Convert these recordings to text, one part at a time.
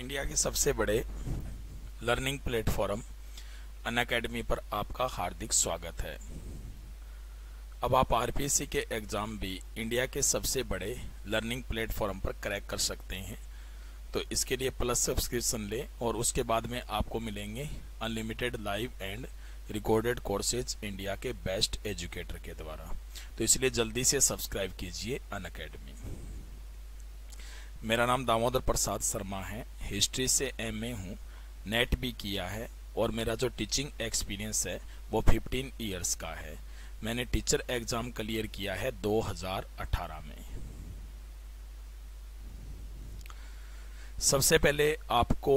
India के सबसे बड़े लर्निंग प्लेटफॉर्म अन अकेडमी पर आपका हार्दिक स्वागत है अब आप आरपीएससी के एग्ज़ाम भी इंडिया के सबसे बड़े लर्निंग प्लेटफॉर्म पर क्रैक कर सकते हैं तो इसके लिए प्लस सब्सक्रिप्शन लें और उसके बाद में आपको मिलेंगे unlimited live and recorded courses India के बेस्ट एजुकेटर के द्वारा तो इसलिए जल्दी से सब्सक्राइब कीजिए अन अकेडमी मेरा नाम दामोदर प्रसाद शर्मा है हिस्ट्री से एम ए हूँ नेट भी किया है और मेरा जो टीचिंग एक्सपीरियंस है वो 15 इयर्स का है मैंने टीचर एग्ज़ाम क्लियर किया है 2018 में सबसे पहले आपको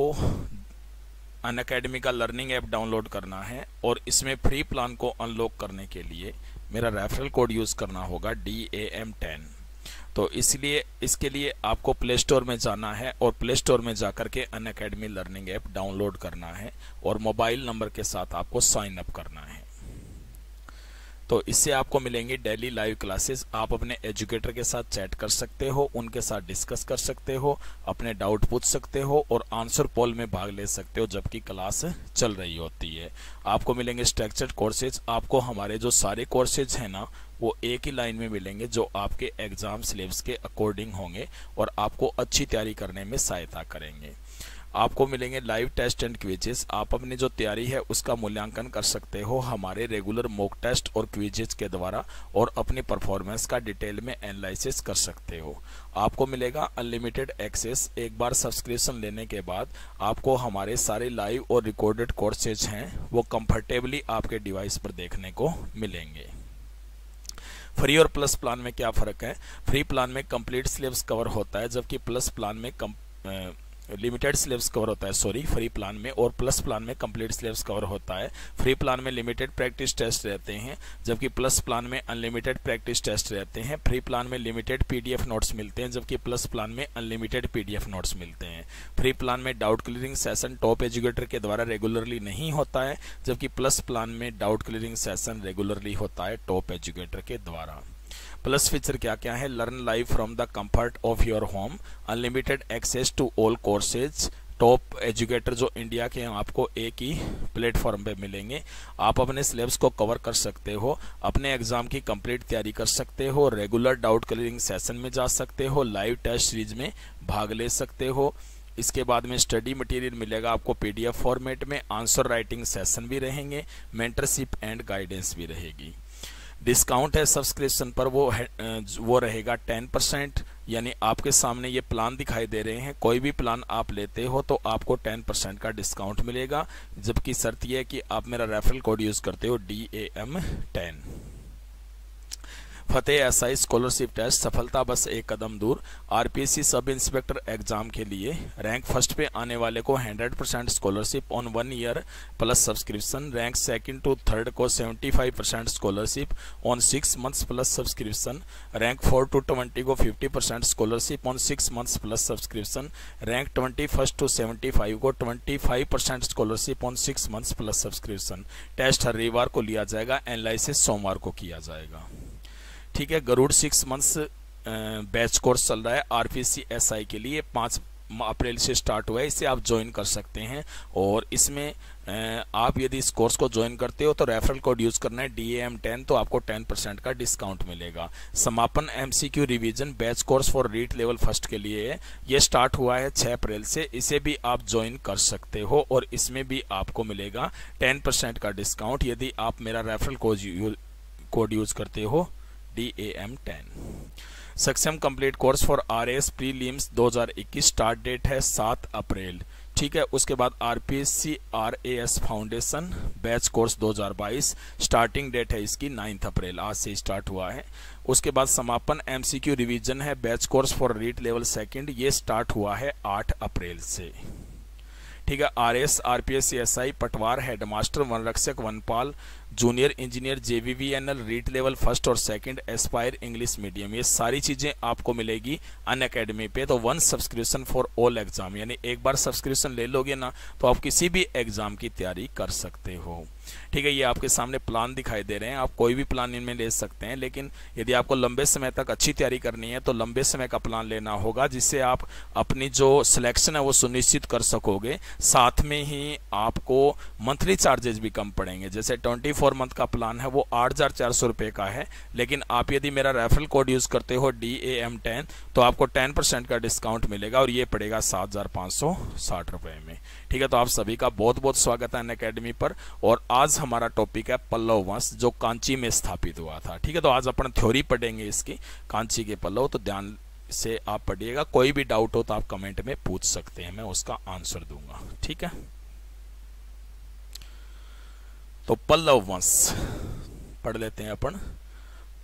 अन अकेडमी का लर्निंग ऐप डाउनलोड करना है और इसमें फ्री प्लान को अनलॉक करने के लिए मेरा रेफरल कोड यूज़ करना होगा डी ए एम टेन तो इसलिए इसके लिए आपको प्ले स्टोर में जाना है और प्ले स्टोर में जाकर के Unacademy learning app download करना है और मोबाइल नंबर के साथ आपको साइन अप करना है तो इससे आपको मिलेंगी डेली लाइव क्लासेस आप अपने एजुकेटर के साथ चैट कर सकते हो उनके साथ डिस्कस कर सकते हो अपने डाउट पूछ सकते हो और आंसर पोल में भाग ले सकते हो जबकि क्लास चल रही होती है आपको मिलेंगे स्ट्रक्चर्ड कोर्सेज आपको हमारे जो सारे कोर्सेज हैं ना वो एक ही लाइन में मिलेंगे जो आपके एग्ज़ाम सिलेबस के अकॉर्डिंग होंगे और आपको अच्छी तैयारी करने में सहायता करेंगे आपको मिलेंगे लाइव टेस्ट एंड क्विजेस आप अपनी जो तैयारी है उसका मूल्यांकन कर सकते हो हमारे रेगुलर मॉक टेस्ट और क्विजेस के द्वारा और अपनी परफॉर्मेंस का डिटेल में एनालिसिस कर सकते हो आपको मिलेगा अनलिमिटेड एक्सेस एक बार सब्सक्रिप्शन लेने के बाद आपको हमारे सारे लाइव और रिकॉर्डेड कोर्सेज हैं वो कम्फर्टेबली आपके डिवाइस पर देखने को मिलेंगे फ्री और प्लस प्लान में क्या फ़र्क है फ्री प्लान में कंप्लीट सिलेबस कवर होता है जबकि प्लस प्लान में कम, लिमिटेड सिलेबस कवर होता है सॉरी फ्री प्लान में और प्लस प्लान में कंप्लीट सिलेबस कवर होता है फ्री प्लान में लिमिटेड प्रैक्टिस टेस्ट रहते हैं जबकि प्लस प्लान में अनलिमिटेड प्रैक्टिस टेस्ट रहते हैं फ्री प्लान में लिमिटेड पीडीएफ नोट्स मिलते हैं जबकि प्लस प्लान में अनलिमिटेड पीडीएफ नोट्स मिलते हैं फ्री प्लान में doubt clearing session top educator के द्वारा रेगुलरली नहीं होता है जबकि प्लस प्लान में डाउट क्लियरिंग सेशन रेगुलरली होता है टॉप एजुकेटर के द्वारा प्लस फीचर क्या क्या है learn live from the comfort of your home unlimited access to all courses top educator जो इंडिया के हैं आपको एक ही प्लेटफॉर्म पे मिलेंगे आप अपने सिलेबस को कवर कर सकते हो अपने एग्जाम की कंप्लीट तैयारी कर सकते हो रेगुलर डाउट क्लियरिंग सेशन में जा सकते हो लाइव टेस्ट सीरीज में भाग ले सकते हो इसके बाद में स्टडी मटेरियल मिलेगा आपको पीडीएफ फॉर्मेट में आंसर राइटिंग सेशन भी रहेंगे मेंटरशिप एंड गाइडेंस भी रहेगी डिस्काउंट है सब्सक्रिप्शन पर वो है, वो रहेगा टेन परसेंट यानी आपके सामने ये प्लान दिखाई दे रहे हैं कोई भी प्लान आप लेते हो तो आपको टेन परसेंट का डिस्काउंट मिलेगा जबकि शर्त यह है कि आप मेरा रेफरल कोड यूज़ करते हो D A M ten Fateh S I scholarship test सफलता बस एक कदम दूर सी सब इंस्पेक्टर एग्जाम के लिए रैंक फर्स्ट पे आने वाले को 100 percent scholarship on one year plus subscription rank second to third को 75 percent scholarship on six months plus subscription rank four to twenty को fifty percent scholarship on six months plus subscription rank twenty first to seventy five को twenty five percent scholarship on six months plus subscription test हर रविवार को लिया जाएगा analysis सोमवार को किया जाएगा ठीक है Garud six months batch course चल रहा है R P C S I के लिए पाँच अप्रैल से स्टार्ट हुआ है इसे आप ज्वाइन कर सकते हैं और इसमें आप यदि इस कोर्स को ज्वाइन करते हो तो रेफरल कोड यूज़ करना है डी एम टेन तो आपको टेन परसेंट का डिस्काउंट मिलेगा समापन M C Q revision batch course for REET level first के लिए है ये स्टार्ट हुआ है छः अप्रैल से इसे भी आप ज्वाइन कर सकते हो और इसमें भी आपको मिलेगा टेन परसेंट का डिस्काउंट यदि आप मेरा रेफरल कोड यूज करते हो DAM10 Saksham complete course for R S prelims 2021 start date है 7 अप्रैल ठीक है उसके बाद R P S C R A S foundation batch course 2022 starting date है इसकी 9 अप्रैल आज से स्टार्ट हुआ है उसके बाद समापन एमसीक्यू रिवीजन है batch course for REET level second ये स्टार्ट हुआ है 8 अप्रैल से ठीक है R S R P S C S I पटवार हेडमास्टर वन रक्षक वनपाल junior engineer JVVNL REET level first और सेकंड एस्पायर इंग्लिश मीडियम ये सारी चीज़ें आपको मिलेगी अन अकेडमी पे तो one subscription for all exam यानी एक बार सब्सक्रिप्शन ले लोगे ना तो आप किसी भी एग्जाम की तैयारी कर सकते हो ठीक है ये आपके सामने प्लान दिखाई दे रहे हैं आप कोई भी प्लान इनमें ले सकते हैं लेकिन यदि आपको लंबे समय तक अच्छी तैयारी करनी है तो लंबे समय का प्लान लेना होगा जिससे आप अपनी जो सिलेक्शन है वो सुनिश्चित कर सकोगे साथ में ही आपको मंथली चार्जेस भी कम पड़ेंगे जैसे ट्वेंटी फोर मंथ का प्लान है वो आठ हज़ार चार सौ रुपये का है लेकिन आप यदि मेरा रेफरल कोड यूज़ करते हो डी ए एम टेन तो आपको टेन परसेंट का डिस्काउंट मिलेगा और ये पड़ेगा सात हज़ार पाँच सौ साठ रुपये में ठीक है तो आप सभी का बहुत बहुत स्वागत है अन अकेडमी पर और आज हमारा टॉपिक है पल्लव वंश जो कांची में स्थापित हुआ था ठीक है तो आज अपन थ्योरी पढ़ेंगे इसकी कांची के पल्लव तो ध्यान से आप पढ़िएगा कोई भी डाउट हो तो आप कमेंट में पूछ सकते हैं मैं उसका आंसर दूंगा ठीक है तो पल्लव वंश पढ़ लेते हैं अपन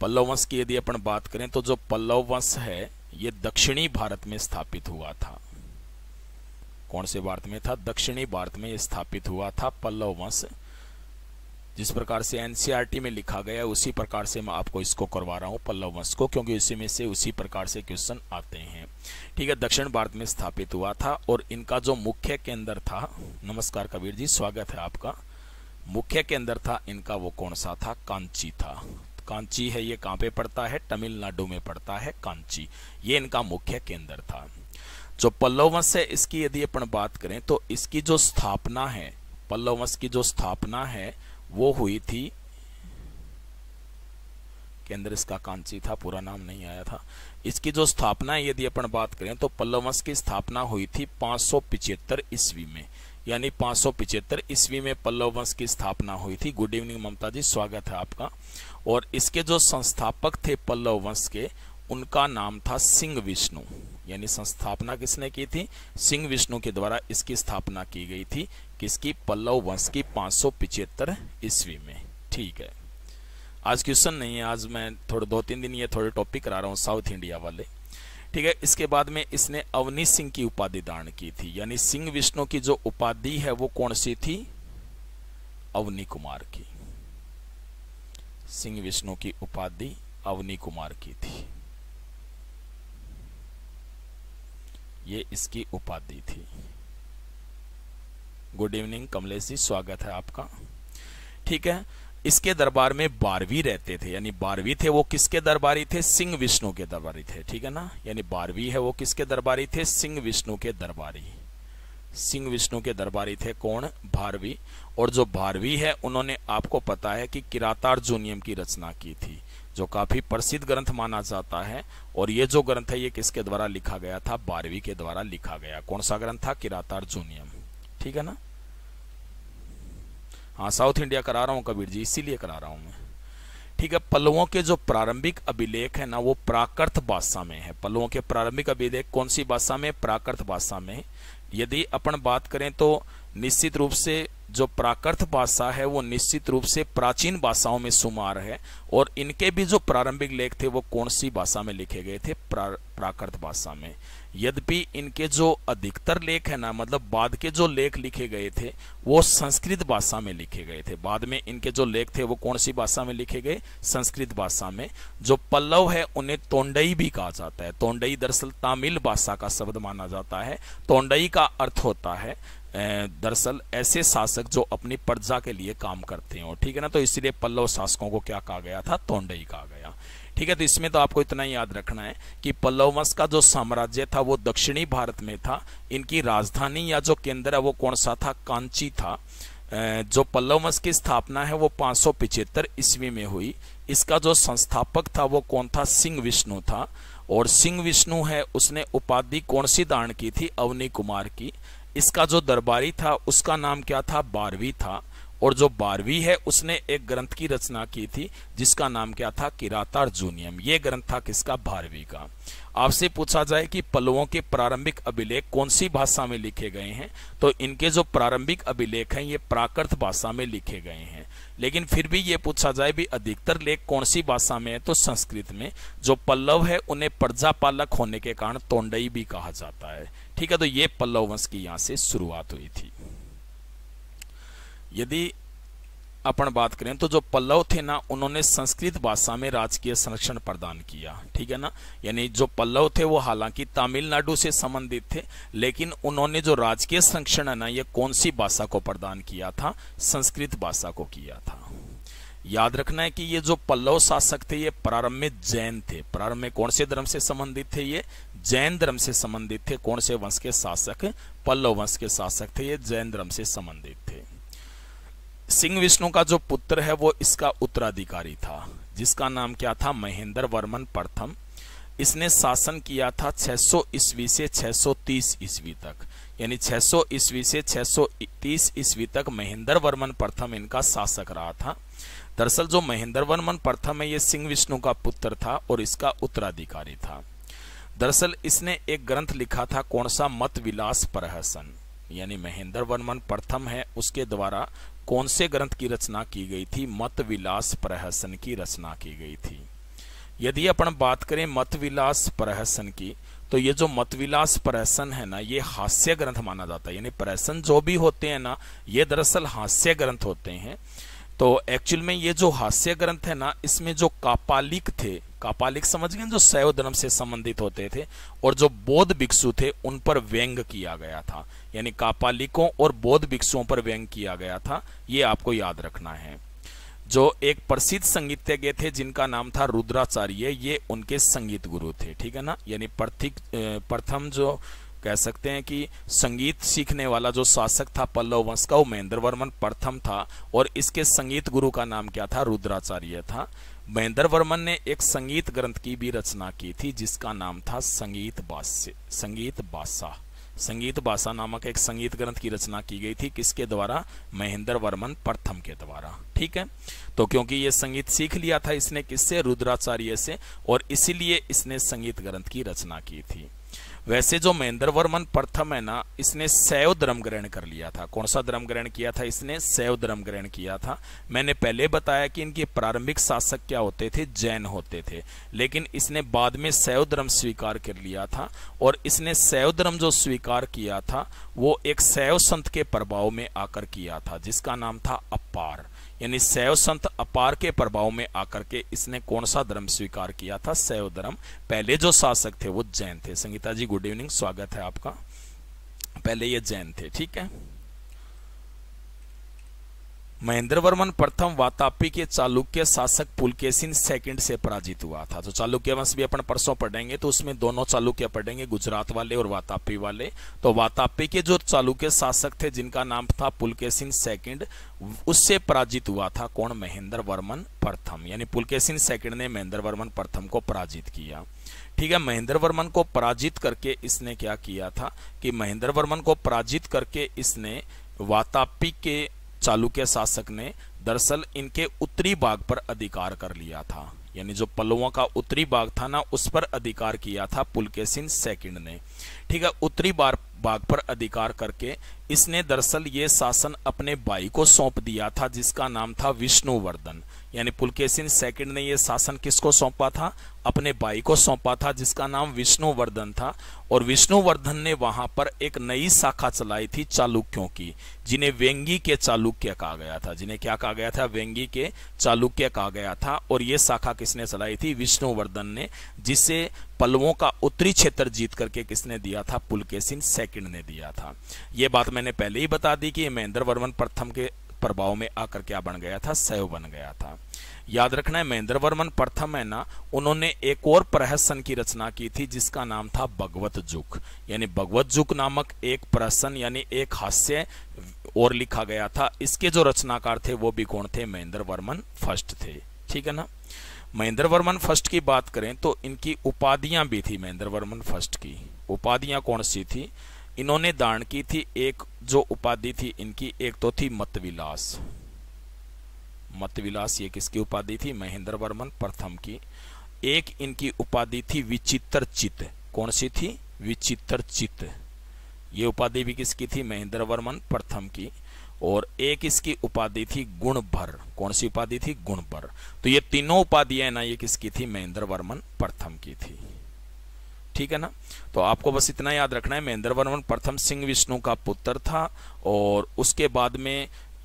पल्लव वंश की यदि अपन बात करें तो जो पल्लव वंश है ये दक्षिणी भारत में स्थापित हुआ था कौन से भारत में था दक्षिणी भारत में स्थापित हुआ था पल्लव वंश जिस प्रकार से एनसीईआरटी e में लिखा गया उसी प्रकार से मैं आपको इसको करवा रहा हूं पल्लव वंश को क्योंकि इसी में से उसी प्रकार से क्वेश्चन आते हैं ठीक है दक्षिण भारत में स्थापित हुआ था और इनका जो मुख्य केंद्र था नमस्कार कबीर जी स्वागत है आपका मुख्य के अंदर था इनका वो कौन सा था कांची था कांची है ये कहां पे पड़ता है तमिलनाडु में पड़ता है कांची ये इनका मुख्य केंद्र था जो पल्लवंश है इसकी यदि अपन बात करें तो इसकी जो स्थापना है पल्लवंश की जो स्थापना है वो हुई थी के अंदर इसका कांची था पूरा नाम नहीं आया था इसकी जो स्थापना है यदि अपन बात करें तो पल्लव वंश की स्थापना हुई थी पांच सौ ईस्वी में यानी पांच सौ ईस्वी में पल्लव वंश की स्थापना हुई थी गुड इवनिंग ममता जी स्वागत है आपका और इसके जो संस्थापक थे पल्लव वंश के उनका नाम था सिंह विष्णु यानी संस्थापना किसने की थी सिंह विष्णु के द्वारा इसकी स्थापना की गई थी किसकी पल्लव वंश की पांच ईस्वी में ठीक है आज क्वेश्चन नहीं है आज मैं थोड़े दो तीन दिन ये थोड़े टॉपिक करा रहा हूँ साउथ इंडिया वाले ठीक है इसके बाद में इसने अवनी सिंह की उपाधि दान की थी यानी सिंह विष्णु की जो उपाधि है वो कौन सी थी अवनी कुमार की सिंह विष्णु की उपाधि अवनी कुमार की थी ये इसकी उपाधि थी गुड इवनिंग कमलेश जी स्वागत है आपका ठीक है इसके दरबार में बारहवीं रहते थे यानी बारहवीं थे वो किसके दरबारी थे सिंह विष्णु के दरबारी थे ठीक है ना यानी बारहवीं है वो किसके दरबारी थे सिंह विष्णु के दरबारी सिंह विष्णु के दरबारी थे कौन भारवी और जो भारवी है उन्होंने आपको पता है कि किरातार जूनियम की रचना की थी जो काफी प्रसिद्ध ग्रंथ माना जाता है और ये जो ग्रंथ है ये किसके द्वारा लिखा गया था बारहवीं के द्वारा लिखा गया कौन सा ग्रंथ था किरातार जूनियम ठीक है ना हाँ साउथ इंडिया करा रहा हूँ कबीर जी इसीलिए करा रहा हूँ मैं ठीक है पल्लवों के जो प्रारंभिक अभिलेख है ना वो प्राकृत भाषा में है पल्लवों के प्रारंभिक अभिलेख कौन सी भाषा में प्राकृत भाषा में यदि अपन बात करें तो निश्चित रूप से जो प्राकृत भाषा है वो निश्चित रूप से प्राचीन भाषाओं में शुमार है और इनके भी जो प्रारंभिक लेख थे वो कौन सी भाषा में लिखे गए थे प्राकृत भाषा में यद्यपि इनके जो अधिकतर लेख है ना मतलब बाद के जो लेख लिखे गए थे वो संस्कृत भाषा में लिखे गए थे बाद में इनके जो लेख थे वो कौन सी भाषा में लिखे गए संस्कृत भाषा में जो पल्लव है उन्हें तोंडई भी कहा जाता है तोंडई दरअसल तमिल भाषा का शब्द माना जाता है तोंडई का अर्थ होता है दरअसल ऐसे शासक जो अपनी प्रजा के लिए काम करते हो ठीक है ना तो इसलिए पल्लव शासकों को क्या कहा गया था तोंडई कहा गया ठीक है तो इसमें तो आपको इतना ही याद रखना है कि पल्लव वंश का जो साम्राज्य था वो दक्षिणी भारत में था इनकी राजधानी या जो केंद्र है वो कौन सा था कांची था जो पल्लव वंश की स्थापना है वो पांच सौ ईस्वी में हुई इसका जो संस्थापक था वो कौन था सिंह विष्णु था और सिंह विष्णु है उसने उपाधि कौन सी दान की थी अवनी कुमार की इसका जो दरबारी था उसका नाम क्या था बारहवीं था और जो बारहवीं है उसने एक ग्रंथ की रचना की थी जिसका नाम क्या था किरातार जूनियम ये ग्रंथ था किसका बारहवीं का आपसे पूछा जाए कि पल्लवों के प्रारंभिक अभिलेख कौन सी भाषा में लिखे गए हैं तो इनके जो प्रारंभिक अभिलेख हैं ये प्राकृत भाषा में लिखे गए हैं लेकिन फिर भी ये पूछा जाए भी अधिकतर लेख कौन सी भाषा में है तो संस्कृत में जो पल्लव है उन्हें प्रजापालक होने के कारण तोंडई भी कहा जाता है ठीक है तो ये पल्लव वंश की यहां से शुरुआत हुई थी यदि अपन बात करें तो जो पल्लव थे ना उन्होंने संस्कृत भाषा में राजकीय संरक्षण प्रदान किया ठीक है ना यानी जो पल्लव थे वो हालांकि तमिलनाडु से संबंधित थे लेकिन उन्होंने जो राजकीय संरक्षण है ना ये कौन सी भाषा को प्रदान किया था संस्कृत भाषा को किया था याद रखना है कि ये जो पल्लव शासक थे ये प्रारंभ में जैन थे प्रारंभ में कौन से धर्म से संबंधित थे ये जैन धर्म से संबंधित थे कौन से वंश के शासक पल्लव वंश के शासक थे ये जैन धर्म से संबंधित थे सिंह विष्णु का जो पुत्र है वो इसका उत्तराधिकारी था जिसका नाम क्या था महेंद्र वर्मन प्रथम इसने शासन किया था 600 ईस्वी से 630 ईस्वी तक यानी 600 ईस्वी से 630 ईस्वी तक महेंद्र वर्मन प्रथम इनका शासक रहा था दरअसल जो महेंद्र वर्मन प्रथम है ये सिंह विष्णु का पुत्र था और इसका उत्तराधिकारी था दरअसल इसने एक ग्रंथ लिखा था कौन सा मत विलास प्रहसन यानी महेंद्र वर्मन प्रथम है उसके द्वारा कौन से ग्रंथ की रचना की गई थी मत विलास प्रहसन की रचना की गई थी यदि अपन बात करें मत विलास प्रहसन की तो ये जो मत विलास प्रहसन है ना ये हास्य ग्रंथ माना जाता है यानी प्रहसन जो भी होते हैं ना ये दरअसल हास्य ग्रंथ होते हैं तो एक्चुअल में ये जो हास्य ग्रंथ है ना इसमें जो कापालिक थे कापालिक समझ गए जो शैव धर्म से संबंधित होते थे और जो बौद्ध भिक्षु थे उन पर व्यंग किया गया था यानी कापालिकों और बौद्ध भिक्षुओं पर व्यंग किया गया था ये आपको याद रखना है जो एक प्रसिद्ध संगीतज्ञ थे जिनका नाम था रुद्राचार्य ये उनके संगीत गुरु थे ठीक है ना यानी प्रथम जो कह सकते हैं कि संगीत सीखने वाला जो शासक था पल्लव वंश का वो महेंद्र वर्मन प्रथम था और इसके संगीत गुरु का नाम क्या था रुद्राचार्य था महेंद्र वर्मन ने एक संगीत ग्रंथ की भी रचना की थी जिसका नाम था संगीत बास्य संगीत बासा संगीत बासा नामक एक संगीत ग्रंथ की रचना की गई थी किसके द्वारा महेंद्र वर्मन प्रथम के द्वारा ठीक है तो क्योंकि ये संगीत सीख लिया था इसने किससे रुद्राचार्य से और इसीलिए इसने संगीत ग्रंथ की रचना की थी वैसे जो महेंद्र वर्मन प्रथम है ना इसने सैव धर्म ग्रहण कर लिया था कौन सा धर्म ग्रहण किया था इसने सैव धर्म ग्रहण किया था मैंने पहले बताया कि इनके प्रारंभिक शासक क्या होते थे जैन होते थे लेकिन इसने बाद में शैव धर्म स्वीकार कर लिया था और इसने सैव धर्म जो स्वीकार किया था वो एक सैव संत के प्रभाव में आकर किया था जिसका नाम था अपार यानी शैव संत अपार के प्रभाव में आकर के इसने कौन सा धर्म स्वीकार किया था शैव धर्म पहले जो शासक थे वो जैन थे संगीता जी गुड इवनिंग स्वागत है आपका पहले ये जैन थे ठीक है महेंद्र वर्मन प्रथम वातापी के चालुक्य शासक पुलकेशिन सेकंड से पराजित हुआ था तो चालुक्य वंश भी अपन परसों पढ़ेंगे तो उसमें दोनों चालुक्य पढ़ेंगे गुजरात वाले और वातापी वाले तो वातापी के जो चालुक्य शासक थे जिनका नाम था पुलकेशिन सेकंड उससे पराजित हुआ था कौन महेंद्र वर्मन प्रथम यानी पुलकेशिन सेकंड ने महेंद्र वर्मन प्रथम को पराजित किया ठीक है महेंद्र वर्मन को पराजित करके इसने क्या किया था कि महेंद्र वर्मन को पराजित करके इसने वातापी के चालुक्य शासक ने दरअसल इनके उत्तरी भाग पर अधिकार कर लिया था यानी जो पल्लवों का उत्तरी भाग था ना उस पर अधिकार किया था पुलकेसिन सेकंड ने ठीक है उत्तरी बार भाग पर अधिकार करके इसने दरअसल ये शासन अपने भाई को सौंप दिया था जिसका नाम था विष्णुवर्धन यानी पुलकेसिन सेकंड ने यह शासन किसको सौंपा था अपने भाई को सौंपा था जिसका नाम विष्णुवर्धन था और विष्णुवर्धन ने वहां पर एक नई शाखा चलाई थी चालुक्यों की जिन्हें वेंगी के चालुक्य कहा गया था जिन्हें क्या कहा गया था वेंगी के चालुक्य कहा गया था और ये शाखा किसने चलाई थी विष्णुवर्धन ने जिसे पलवों का उत्तरी क्षेत्र जीत करके किसने दिया था पुलकेसिन सेकंड ने दिया था ये बात मैं मैंने पहले ही बता दी कि महेंद्र वर्मन प्रथम के प्रभाव में आकर क्या बन गया था सैव बन गया था याद रखना है महेंद्र वर्मन प्रथम है ना उन्होंने एक और प्रहसन की रचना की थी जिसका नाम था भगवत जुक यानी भगवत जुक नामक एक प्रहसन यानी एक हास्य और लिखा गया था इसके जो रचनाकार थे वो भी कौन थे महेंद्र वर्मन फर्स्ट थे ठीक है ना महेंद्र वर्मन फर्स्ट की बात करें तो इनकी उपाधियां भी थी महेंद्र वर्मन फर्स्ट की उपाधियां कौन सी थी इन्होंने दान की थी एक जो उपाधि थी इनकी एक तो थी मतविलास मतविलास ये किसकी उपाधि थी महेंद्र वर्मन प्रथम की एक इनकी उपाधि थी विचित्र चित्त कौन सी थी विचित्र चित्त ये उपाधि भी किसकी थी महेंद्र वर्मन प्रथम की और एक इसकी उपाधि थी गुणभर कौन सी उपाधि थी गुणभर तो ये तीनों उपाधियां ना ये किसकी थी महेंद्र वर्मन प्रथम की थी ठीक है ना तो आपको बस इतना याद रखना है महेंद्र वर्मन प्रथम सिंह विष्णु का पुत्र था और उसके बाद में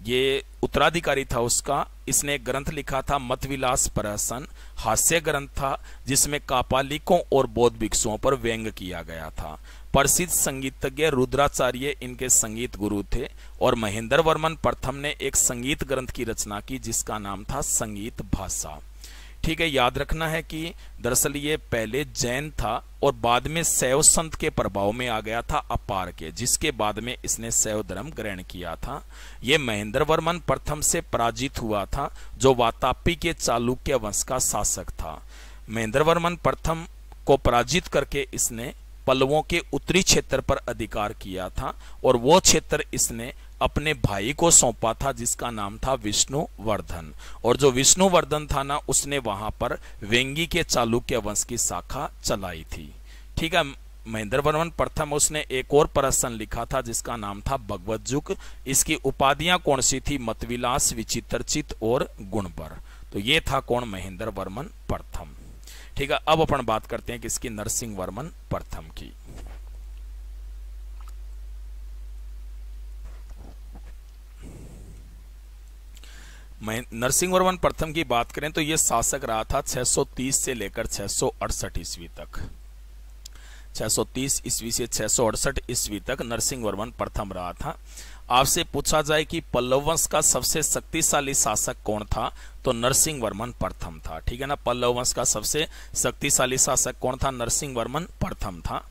ये उत्तराधिकारी था उसका इसने ग्रंथ लिखा था मतविलास प्रहसन हास्य ग्रंथ था जिसमें कापालिकों और बौद्ध भिक्षुओं पर व्यंग किया गया था प्रसिद्ध संगीतज्ञ रुद्राचार्य इनके संगीत गुरु थे और महेंद्र वर्मन प्रथम ने एक संगीत ग्रंथ की रचना की जिसका नाम था संगीत भाषा ठीक है याद रखना है कि दरअसल ये पहले जैन था और बाद में शैव संत के प्रभाव में आ गया था अपार के जिसके बाद में इसने शैव धर्म ग्रहण किया था ये महेंद्र वर्मन प्रथम से पराजित हुआ था जो वातापी के चालुक्य वंश का शासक था महेंद्र वर्मन प्रथम को पराजित करके इसने पल्लवों के उत्तरी क्षेत्र पर अधिकार किया था और वो क्षेत्र इसने अपने भाई को सौंपा था जिसका नाम था विष्णुवर्धन और जो विष्णुवर्धन था ना उसने वहां पर वेंगी के चालुक्य वंश की शाखा चलाई थी ठीक है महेंद्र वर्मन प्रथम उसने एक और प्रश्न लिखा था जिसका नाम था भगवत जुग इसकी उपाधियां कौन सी थी मतविलास विचित्रचित और गुणबर तो ये था कौन महेंद्र वर्मन प्रथम ठीक है अब अपन बात करते हैं किसकी नरसिंह वर्मन प्रथम की नरसिंह वर्मन प्रथम की बात करें तो यह शासक रहा था 630 से लेकर 668 ईस्वी तक 630 सौ ईस्वी से 668 ईस्वी तक नरसिंह वर्मन प्रथम रहा था आपसे पूछा जाए कि पल्लव वंश का सबसे शक्तिशाली शासक कौन था तो नरसिंह वर्मन प्रथम था ठीक है ना पल्लव वंश का सबसे शक्तिशाली शासक कौन था नरसिंह वर्मन प्रथम था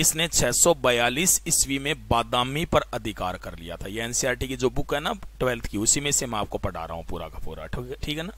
इसने 642 ईस्वी में बादामी पर अधिकार कर लिया था ये एनसीईआरटी e की जो बुक है ना ट्वेल्थ की उसी में से मैं आपको पढ़ा रहा हूँ पूरा का पूरा ठीक है ना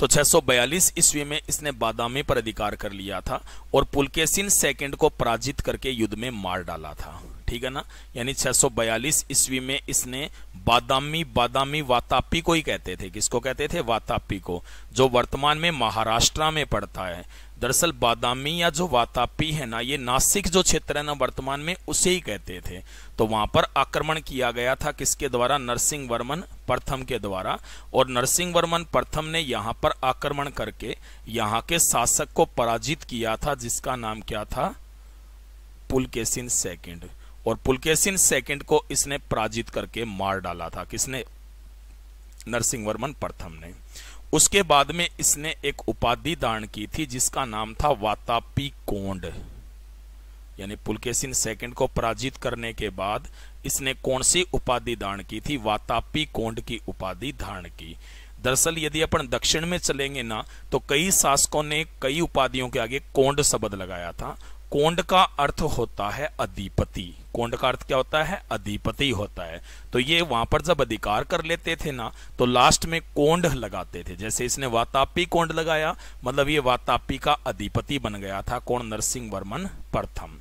तो 642 ईस्वी में इसने बादामी पर अधिकार कर लिया था और पुलकेसिन सेकंड को पराजित करके युद्ध में मार डाला था ठीक है ना यानी 642 सौ ईस्वी में इसने बादामी बादामी वातापी को ही कहते थे किसको कहते थे वातापी को जो वर्तमान में महाराष्ट्र में पड़ता है दरअसल बादामी या जो वातापी है ना ये नासिक जो क्षेत्र है ना वर्तमान में उसे ही कहते थे तो वहां पर आक्रमण किया गया था किसके द्वारा नरसिंह वर्मन प्रथम के द्वारा और नरसिंह वर्मन प्रथम ने यहाँ पर आक्रमण करके यहाँ के शासक को पराजित किया था जिसका नाम क्या था पुलकेसिन सेकंड और पुलकेसिन सेकंड को इसने पराजित करके मार डाला था किसने नरसिंह वर्मन प्रथम ने उसके बाद में इसने एक उपाधि दान की थी जिसका नाम था वातापी कोंड यानी पुलकेशिन सेकंड को पराजित करने के बाद इसने कौन सी उपाधि दान की थी वातापी कोंड की उपाधि धारण की दरअसल यदि अपन दक्षिण में चलेंगे ना तो कई शासकों ने कई उपाधियों के आगे कोंड शब्द लगाया था कोंड का अर्थ होता है अधिपति कोंड का अर्थ क्या होता है अधिपति होता है तो ये वहां पर जब अधिकार कर लेते थे ना तो लास्ट में कोंड लगाते थे जैसे इसने वातापी कोंड लगाया मतलब ये वातापी का अधिपति बन गया था कौन नरसिंह वर्मन प्रथम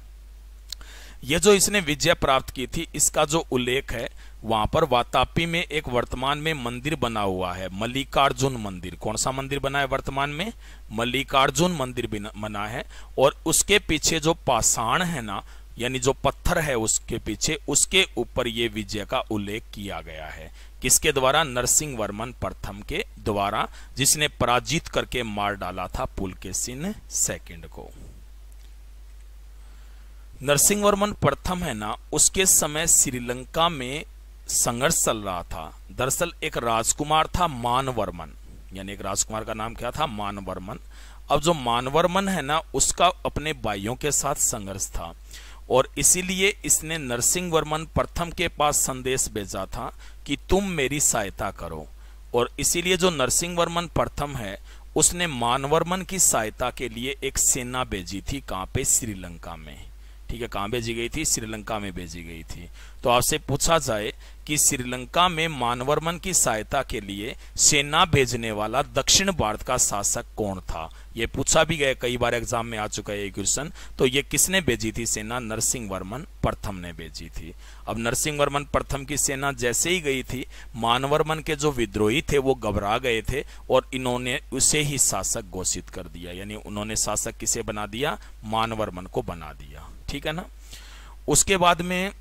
ये जो इसने विजय प्राप्त की थी इसका जो उल्लेख है वहां पर वातापी में एक वर्तमान में मंदिर बना हुआ है मल्लिकार्जुन मंदिर कौन सा मंदिर बना है वर्तमान में मल्लिकार्जुन मंदिर बना है और उसके पीछे जो पाषाण है ना यानी जो पत्थर है उसके पीछे उसके ऊपर ये विजय का उल्लेख किया गया है किसके द्वारा नरसिंह वर्मन प्रथम के द्वारा जिसने पराजित करके मार डाला था पुल सिंह सेकेंड को नरसिंह वर्मन प्रथम है ना उसके समय श्रीलंका में संघर्ष चल रहा था दरअसल एक राजकुमार था मानवर्मन यानी एक राजकुमार का नाम क्या था मानवर्मन अब जो मानवर्मन है ना उसका अपने भाइयों के साथ संघर्ष था और इसीलिए इसने नरसिंह वर्मन प्रथम के पास संदेश भेजा था कि तुम मेरी सहायता करो और इसीलिए जो नरसिंह वर्मन प्रथम है उसने मानवर्मन की सहायता के लिए एक सेना भेजी थी कहाँ पे श्रीलंका में ठीक है कहाँ भेजी गई थी श्रीलंका में भेजी गई थी तो आपसे पूछा जाए कि श्रीलंका में मानवर्मन की सहायता के लिए सेना भेजने वाला दक्षिण भारत का शासक कौन था यह पूछा भी गया कई बार एग्जाम में आ चुका है ये क्वेश्चन तो ये किसने भेजी थी सेना नरसिंह वर्मन प्रथम ने भेजी थी अब नरसिंह वर्मन प्रथम की सेना जैसे ही गई थी मानवर्मन के जो विद्रोही थे वो घबरा गए थे और इन्होंने उसे ही शासक घोषित कर दिया यानी उन्होंने शासक किसे बना दिया मानवर्मन को बना दिया ठीक है ना उसके बाद में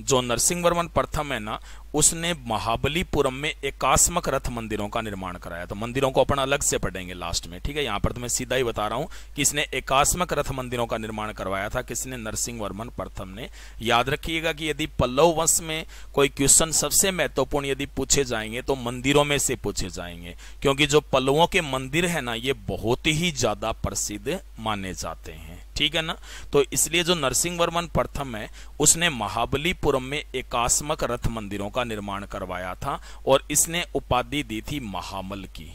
जो नरसिंह वर्मन प्रथम है ना उसने महाबलीपुरम में एकास्मक रथ मंदिरों का निर्माण कराया तो मंदिरों को अपन अलग से पढ़ेंगे लास्ट में ठीक है यहां पर तो मैं सीधा ही बता रहा हूं कि इसने एकास्मक रथ मंदिरों का निर्माण करवाया था किसने नरसिंह वर्मन प्रथम ने याद रखिएगा कि यदि पल्लव वंश में कोई क्वेश्चन सबसे महत्वपूर्ण यदि पूछे जाएंगे तो मंदिरों में से पूछे जाएंगे क्योंकि जो पल्लवों के मंदिर है ना ये बहुत ही ज्यादा प्रसिद्ध माने जाते हैं ठीक है ना तो इसलिए जो नरसिंह वर्मन प्रथम है उसने महाबलीपुर मलप्पुरम में एकास्मक रथ मंदिरों का निर्माण करवाया था और इसने उपाधि दी थी महामल की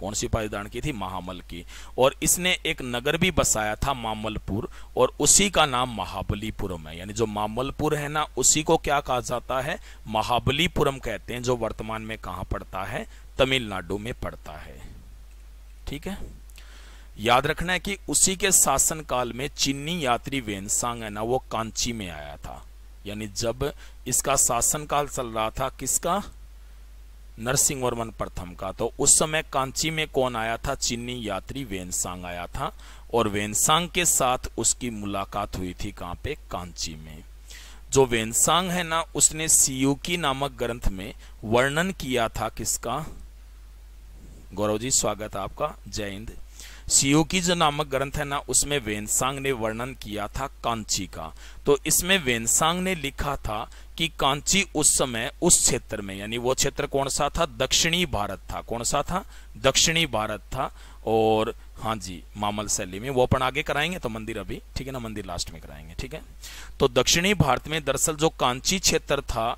कौन सी उपाधि दान की थी महामल की और इसने एक नगर भी बसाया था मामलपुर और उसी का नाम महाबलीपुरम है यानी जो मामलपुर है ना उसी को क्या कहा जाता है महाबलीपुरम कहते हैं जो वर्तमान में कहा पड़ता है तमिलनाडु में पड़ता है ठीक है याद रखना है कि उसी के शासन काल में चीनी यात्री वेन ना वो कांची में आया था यानी जब इसका शासन काल चल रहा था किसका नरसिंह वर्मन प्रथम का तो उस समय कांची में कौन आया था चीनी यात्री वेनसांग आया था और वेनसांग के साथ उसकी मुलाकात हुई थी कहां पे कांची में जो वेनसांग है ना उसने सीयूकी नामक ग्रंथ में वर्णन किया था किसका गौरव जी स्वागत आपका जय हिंद सीओकी जो नामक ग्रंथ है ना उसमें वेनसांग ने वर्णन किया था कांची का तो इसमें वेनसांग ने लिखा था कि कांची उस समय उस क्षेत्र में यानी वो क्षेत्र कौन सा था दक्षिणी भारत था कौन सा था दक्षिणी भारत था और हाँ जी मामल शैली में वो अपन आगे कराएंगे तो मंदिर अभी ठीक है ना मंदिर लास्ट में कराएंगे ठीक है तो दक्षिणी भारत में दरअसल जो कांची क्षेत्र था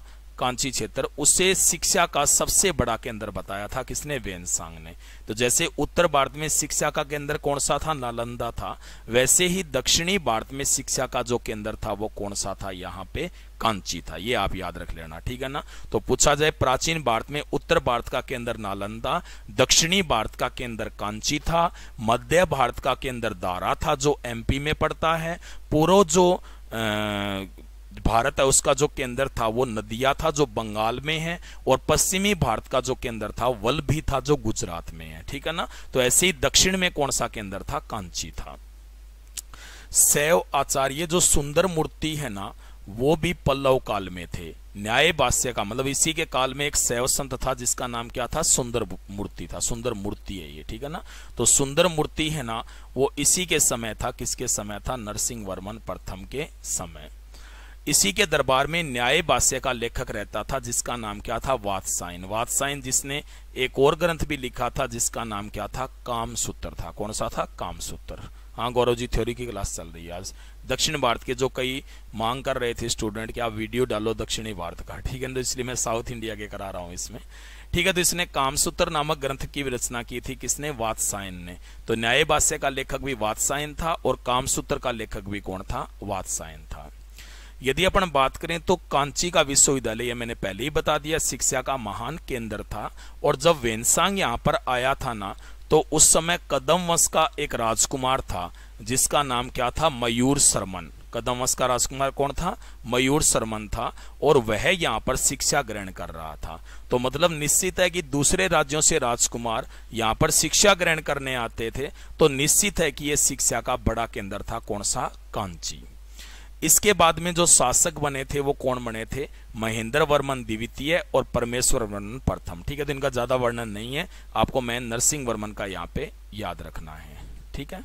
कांची क्षेत्र उसे शिक्षा का सबसे बड़ा केंद्र बताया था किसने वेन सांग ने तो जैसे उत्तर भारत में शिक्षा का केंद्र कौन सा था नालंदा था वैसे ही दक्षिणी भारत में शिक्षा का जो केंद्र था वो कौन सा था यहाँ पे कांची था ये आप याद रख लेना ठीक है ना तो पूछा जाए प्राचीन भारत में उत्तर भारत का केंद्र नालंदा दक्षिणी भारत का केंद्र कांची था मध्य भारत का केंद्र दारा था जो एमपी में पड़ता है पूर्व जो आ, भारत है उसका जो केंद्र था वो नदिया था जो बंगाल में है और पश्चिमी भारत का जो केंद्र था वल भी था जो गुजरात में है ठीक है ना तो ऐसे ही दक्षिण में कौन सा केंद्र था कांची था सैव आचार्य जो सुंदर मूर्ति है ना वो भी पल्लव काल में थे न्याय बास्य का मतलब इसी के काल में एक शैव संत था जिसका नाम क्या था सुंदर मूर्ति था सुंदर मूर्ति है ये ठीक है ना तो सुंदर मूर्ति है ना वो इसी के समय था किसके समय था नरसिंह वर्मन प्रथम के समय इसी के दरबार में न्याय बास्य का लेखक रहता था जिसका नाम क्या था वातसाइन वातसाइन जिसने एक और ग्रंथ भी लिखा था जिसका नाम क्या था कामसूत्र था कौन सा था कामसूत्र हाँ गौरव जी थ्योरी की क्लास चल रही है आज दक्षिण भारत के जो कई मांग कर रहे थे स्टूडेंट कि आप वीडियो डालो दक्षिणी भारत का ठीक है ना तो इसलिए मैं साउथ इंडिया के करा रहा हूँ इसमें ठीक है तो इसने कामसूत्र नामक ग्रंथ की रचना की थी किसने वातसायन ने तो न्याय बास्य का लेखक भी वातसायन था और कामसूत्र का लेखक भी कौन था वातसायन था यदि अपन बात करें तो कांची का विश्वविद्यालय यह मैंने पहले ही बता दिया शिक्षा का महान केंद्र था और जब वेनसांग यहाँ पर आया था ना तो उस समय कदम वंश का एक राजकुमार था जिसका नाम क्या था मयूर सरमन कदम वंश का राजकुमार कौन था मयूर सरमन था और वह यहाँ पर शिक्षा ग्रहण कर रहा था तो मतलब निश्चित है कि दूसरे राज्यों से राजकुमार यहाँ पर शिक्षा ग्रहण करने आते थे तो निश्चित है कि यह शिक्षा का बड़ा केंद्र था कौन सा कांची इसके बाद में जो शासक बने थे वो कौन बने थे महेंद्र वर्मन द्वितीय और परमेश्वर वर्मन प्रथम ठीक है तो इनका ज्यादा वर्णन नहीं है आपको मैं नरसिंह वर्मन का यहाँ पे याद रखना है ठीक है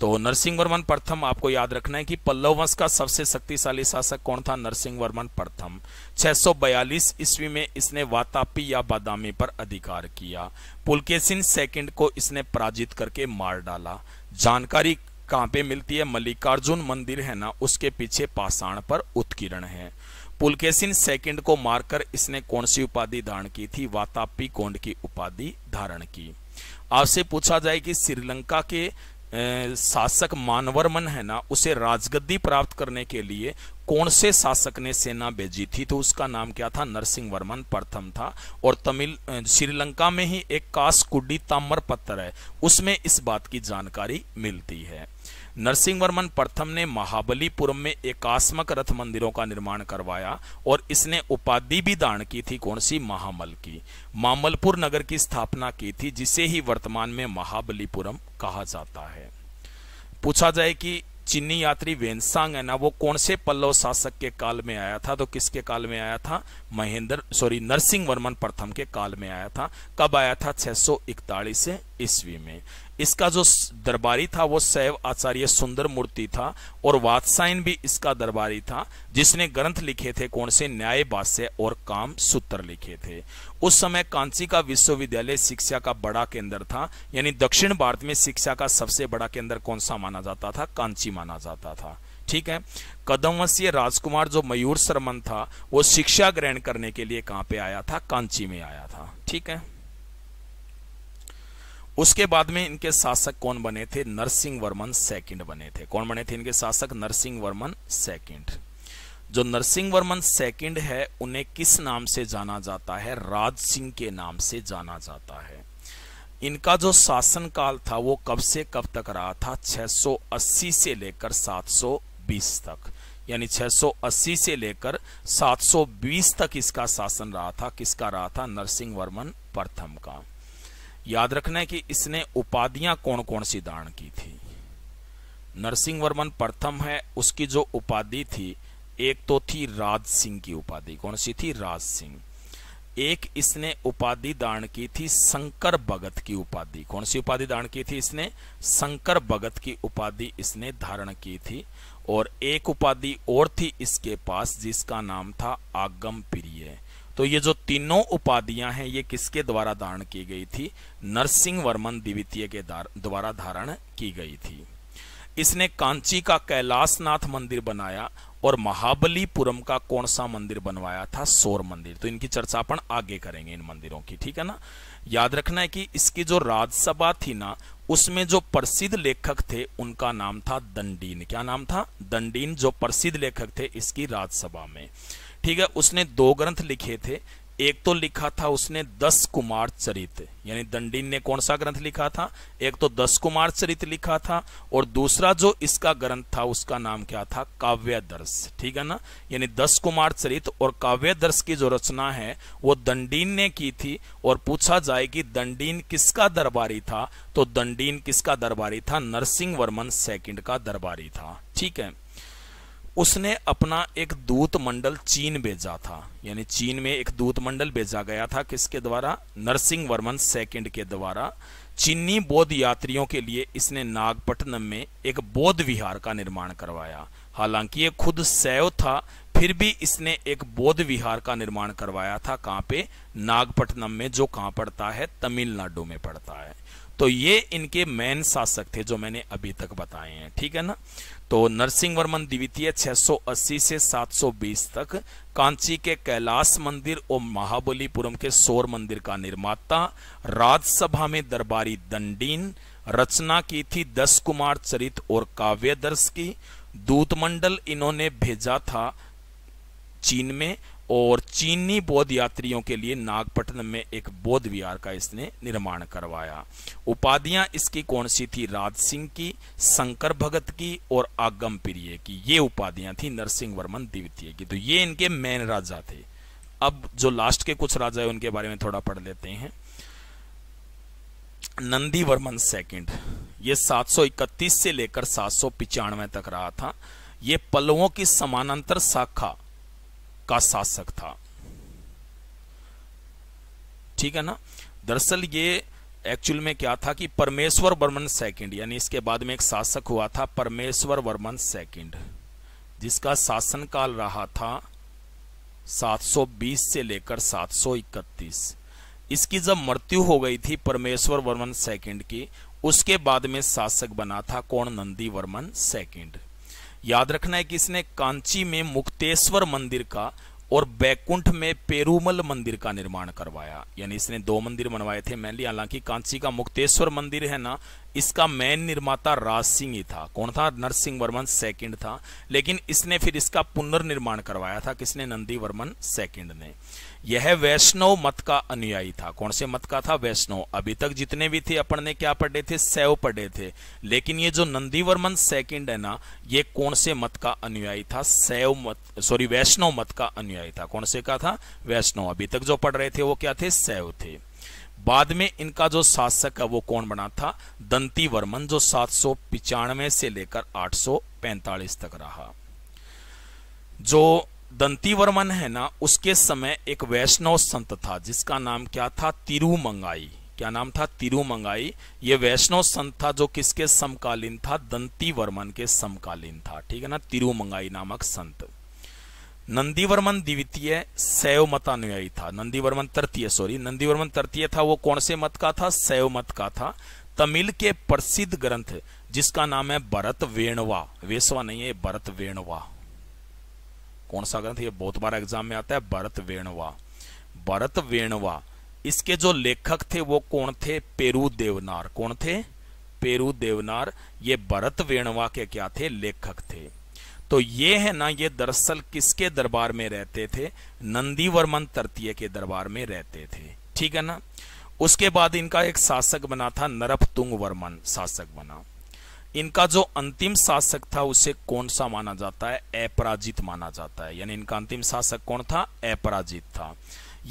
तो नरसिंह वर्मन प्रथम आपको याद रखना है कि पल्लव वंश का सबसे शक्तिशाली शासक कौन था नरसिंह वर्मन प्रथम 642 ईस्वी में इसने वातापी या बादामी पर अधिकार किया पुलकेसिन सेकंड को इसने पराजित करके मार डाला जानकारी कहाँ पे मिलती है मल्लिकार्जुन मंदिर है ना उसके पीछे पाषाण पर उत्कीर्ण है पुलकेशिन सेकंड को मारकर इसने कौन सी उपाधि धारण की थी वातापी कोंड की उपाधि धारण की आपसे पूछा जाए कि श्रीलंका के शासक मानवर्मन है ना उसे राजगद्दी प्राप्त करने के लिए कौन से शासक ने सेना भेजी थी तो उसका नाम क्या था नरसिंह वर्मन प्रथम था और तमिल श्रीलंका में ही एक कुडी ताम्र पत्थर है उसमें इस बात की जानकारी मिलती है वर्मन प्रथम ने महाबलीपुरम में एकास्मक रथ मंदिरों का निर्माण करवाया और इसने उपाधि भी दान की थी कौन सी महामल की मामलपुर नगर की स्थापना की थी जिसे ही वर्तमान में महाबलीपुरम कहा जाता है पूछा जाए कि चीनी यात्री वेनसांग है ना वो कौन से पल्लव शासक के काल में आया था तो किसके काल में आया था महेंद्र सॉरी नरसिंह वर्मन प्रथम के काल में आया था कब आया था छह सौ इकतालीस ईस्वी में इसका जो दरबारी था वो सैव आचार्य सुंदर मूर्ति था और वात्सायन भी इसका दरबारी था जिसने ग्रंथ लिखे थे कौन से न्याय बाश्य और काम सूत्र लिखे थे उस समय कांसी का विश्वविद्यालय शिक्षा का बड़ा केंद्र था यानी दक्षिण भारत में शिक्षा का सबसे बड़ा केंद्र कौन सा माना जाता था कांची माना जाता था ठीक है कदमवंशीय राजकुमार जो मयूर सरमन था वो शिक्षा ग्रहण करने के लिए कहां पे आया था कांची में आया था ठीक है उसके बाद में इनके शासक कौन बने थे नरसिंह वर्मन सेकंड बने थे कौन बने थे इनके शासक नरसिंह वर्मन सेकंड जो नरसिंह वर्मन सेकंड है उन्हें किस नाम से जाना जाता है राज सिंह के नाम से जाना जाता है इनका जो शासन काल था वो कब से कब तक रहा था 680 से लेकर 720 तक यानी 680 से लेकर 720 तक इसका शासन रहा था किसका रहा था नरसिंह वर्मन प्रथम का याद रखना है कि इसने उपाधियां कौन कौन सी दान की थी नरसिंह वर्मन प्रथम है उसकी जो उपाधि थी एक तो थी राज सिंह की उपाधि कौन सी थी राज सिंह एक इसने उपाधि दान की थी शंकर भगत की उपाधि कौन सी उपाधि दान की थी इसने शंकर भगत की उपाधि इसने धारण की थी और एक उपाधि और थी इसके पास जिसका नाम था आगम प्रिय तो ये जो तीनों उपाधियां हैं ये किसके द्वारा धारण की गई थी नरसिंह वर्मन द्वितीय के द्वारा धारण की गई थी इसने कांची का कैलाशनाथ मंदिर बनाया और महाबलीपुरम का कौन सा मंदिर बनवाया था सोर मंदिर तो इनकी चर्चा अपन आगे करेंगे इन मंदिरों की ठीक है ना याद रखना है कि इसकी जो राजसभा थी ना उसमें जो प्रसिद्ध लेखक थे उनका नाम था दंडीन क्या नाम था दंडीन जो प्रसिद्ध लेखक थे इसकी राजसभा में ठीक है उसने दो ग्रंथ लिखे थे एक तो लिखा था उसने दस कुमार चरित्र यानी दंडीन ने कौन सा ग्रंथ लिखा था एक तो दस कुमार चरित्र लिखा था और दूसरा जो इसका ग्रंथ था उसका नाम क्या था काव्य दर्श ठीक है ना यानी दस कुमार चरित्र और काव्य दर्श की जो रचना है वो दंडीन ने की थी और पूछा जाए कि दंडीन किसका दरबारी था तो दंडीन किसका दरबारी था नरसिंह वर्मन सेकेंड का दरबारी था ठीक है उसने अपना एक दूत मंडल चीन भेजा था यानी चीन में एक दूत मंडल भेजा गया था किसके द्वारा नरसिंह वर्मन सेकंड के द्वारा चीनी बौद्ध यात्रियों के लिए इसने नागपट्टनम में एक बौद्ध विहार का निर्माण करवाया हालांकि ये खुद सैव था फिर भी इसने एक बौद्ध विहार का निर्माण करवाया था कहाँ पे नागपट्टनम में जो कहाँ पड़ता है तमिलनाडु में पड़ता है तो ये इनके मेन शासक थे जो मैंने अभी तक बताए हैं ठीक है ना तो नरसिंह वर्मन द्वितीय 680 से 720 तक कांची के कैलाश मंदिर और महाबलीपुरम के सोर मंदिर का निर्माता राज्यसभा में दरबारी दंडीन रचना की थी दस कुमार चरित और काव्य दर्श की दूतमंडल इन्होंने भेजा था चीन में और चीनी बौद्ध यात्रियों के लिए नागपट्टनम में एक बौद्ध विहार का इसने निर्माण करवाया उपाधियां इसकी कौन सी थी राज सिंह की शंकर भगत की और आगम प्रिय की ये उपाधियां थी नरसिंह वर्मन द्वितीय की तो ये इनके मेन राजा थे अब जो लास्ट के कुछ राजा है उनके बारे में थोड़ा पढ़ लेते हैं नंदी वर्मन सेकेंड ये सात से लेकर सात तक रहा था ये पलवों की समानांतर शाखा का शासक था ठीक है ना दरअसल ये एक्चुअल में क्या था कि परमेश्वर वर्मन सेकंड यानी इसके बाद में एक शासक हुआ था परमेश्वर वर्मन सेकंड जिसका शासन काल रहा था 720 से लेकर 731 इसकी जब मृत्यु हो गई थी परमेश्वर वर्मन सेकंड की उसके बाद में शासक बना था कौन नंदी वर्मन सेकंड याद रखना है कि इसने कांची में मुक्तेश्वर मंदिर का और बैकुंठ में पेरूमल मंदिर का निर्माण करवाया यानी इसने दो मंदिर बनवाए थे लिया हालांकि कांची का मुक्तेश्वर मंदिर है ना इसका मेन निर्माता राज सिंह ही था कौन था नरसिंह वर्मन सेकंड था लेकिन इसने फिर इसका पुनर्निर्माण करवाया था किसने नंदी वर्मन सेकंड ने यह वैष्णव मत का अनुयायी था कौन से मत का था वैष्णव अभी तक जितने भी थे अपन ने क्या पढ़े थे सैव पढ़े थे लेकिन ये जो नंदीवर्मन सेकंड है ना ये कौन से मत का अनुयायी था सैव मत सॉरी वैष्णव मत का अनुयायी था कौन से का था वैष्णव अभी तक जो पढ़ रहे थे वो क्या थे सैव थे बाद में इनका जो शासक है वो कौन बना था दंती वर्मन जो सात से लेकर 845 तक रहा जो दंती वर्मन है ना उसके समय एक वैष्णव संत था जिसका नाम क्या था तिरुमंगाई क्या नाम था तिरुमंगाई ये वैष्णव संत था जो किसके समकालीन था दंती वर्मन के समकालीन था ठीक है ना तिरुमंगाई नामक संत नंदीवर्मन द्वितीय शैव मतानुयायी था नंदीवर्मन तृतीय सॉरी नंदीवर्मन तृतीय था वो कौन से मत का था शैव मत का था तमिल के प्रसिद्ध ग्रंथ जिसका नाम है भरत वेणवा वेसवा नहीं है भरत वेणवा कौन सा ग्रंथ ये बहुत बार एग्जाम में आता है भरत वेणवा भरत वेणवा इसके जो लेखक थे वो कौन थे पेरू देवनार कौन थे पेरू देवनार ये भरत वेणवा के क्या थे लेखक थे तो ये है ना ये दरअसल किसके दरबार में रहते थे नंदी वर्मन तृतीय के दरबार में रहते थे ठीक है ना उसके बाद इनका एक शासक बना था नरपतुंग वर्मन शासक बना इनका जो अंतिम शासक था उसे कौन सा माना जाता है अपराजित माना जाता है यानी इनका अंतिम शासक कौन था अपराजित था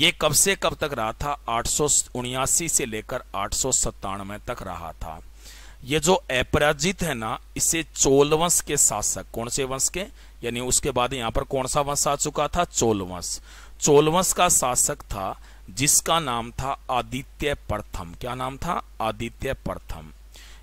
ये कब से कब तक रहा था आठ से लेकर आठ तक रहा था ये जो अपराजित है ना इसे चोल वंश के शासक कौन से वंश के यानी उसके बाद यहाँ पर कौन सा वंश आ चुका था चोल वंश चोल वंश का शासक था जिसका नाम था आदित्य प्रथम क्या नाम था आदित्य प्रथम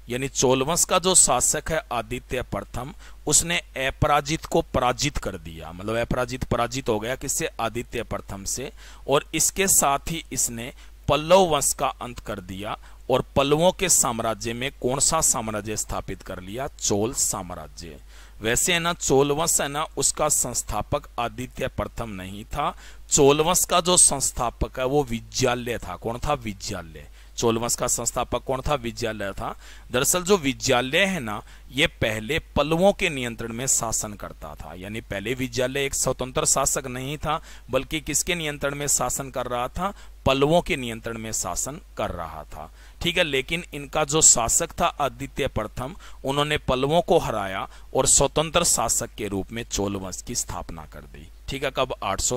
यानी चोलवंश का जो शासक है आदित्य प्रथम उसने अपराजित को पराजित कर दिया मतलब अपराजित पराजित हो गया किससे आदित्य प्रथम से और इसके साथ ही इसने पल्लव वंश का अंत कर दिया और पल्लवों के साम्राज्य में कौन सा साम्राज्य स्थापित कर लिया चोल साम्राज्य वैसे है ना चोलवंश है ना उसका संस्थापक आदित्य प्रथम नहीं था चोलवंश का जो संस्थापक है वो विज्यालय था कौन था विज्यालय चोलवंश का संस्थापक कौन था विद्यालय था दरअसल जो विद्यालय है ना ये पहले पलवों के नियंत्रण में शासन करता था यानी पहले विद्यालय एक स्वतंत्र शासक नहीं था बल्कि किसके नियंत्रण में शासन कर रहा था पलवों के नियंत्रण में शासन कर रहा था ठीक है लेकिन इनका जो शासक था आदित्य प्रथम उन्होंने पलवों को हराया और स्वतंत्र शासक के रूप में चोलवंश की स्थापना कर दी ठीक है कब आठ सौ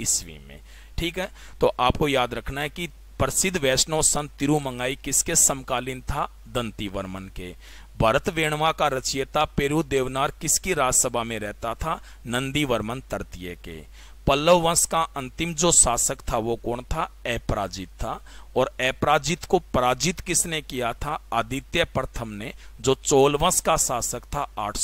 ईस्वी में ठीक है तो आपको याद रखना है कि प्रसिद्ध वैष्णव संत तिरुमंगाई किसके समकालीन था दंती वर्मन के भरत वेणवा का रचियता पेरू देवनार किसकी राजसभा में रहता था नंदी वर्मन तृतीय के पल्लव वंश का अंतिम जो शासक था वो कौन था अपराजित था और अपराजित को पराजित किसने किया था आदित्य प्रथम ने जो चोलवंश का शासक था आठ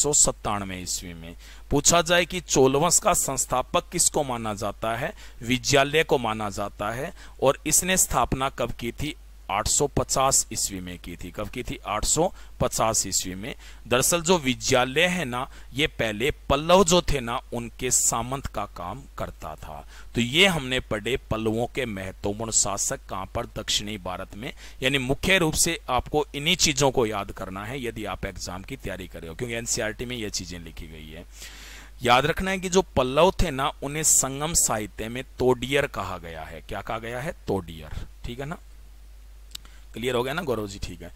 ईस्वी में पूछा जाए कि चोलवंश का संस्थापक किसको माना जाता है विद्यालय को माना जाता है और इसने स्थापना कब की थी 850 ईस्वी में की थी कब की थी 850 ईस्वी में दरअसल जो विद्यालय है ना ये पहले पल्लव जो थे ना उनके सामंत का काम करता था तो ये हमने पढ़े पल्लवों के महत्वपूर्ण शासक कहां पर दक्षिणी भारत में यानी मुख्य रूप से आपको इन्हीं चीज़ों को याद करना है यदि आप एग्जाम की तैयारी कर रहे हो क्योंकि एनसीईआरटी e में यह चीज़ें लिखी गई है याद रखना है कि जो पल्लव थे ना उन्हें संगम साहित्य में तोडियर कहा गया है क्या कहा गया है तोडियर ठीक है ना क्लियर हो गया ना गौरव जी ठीक है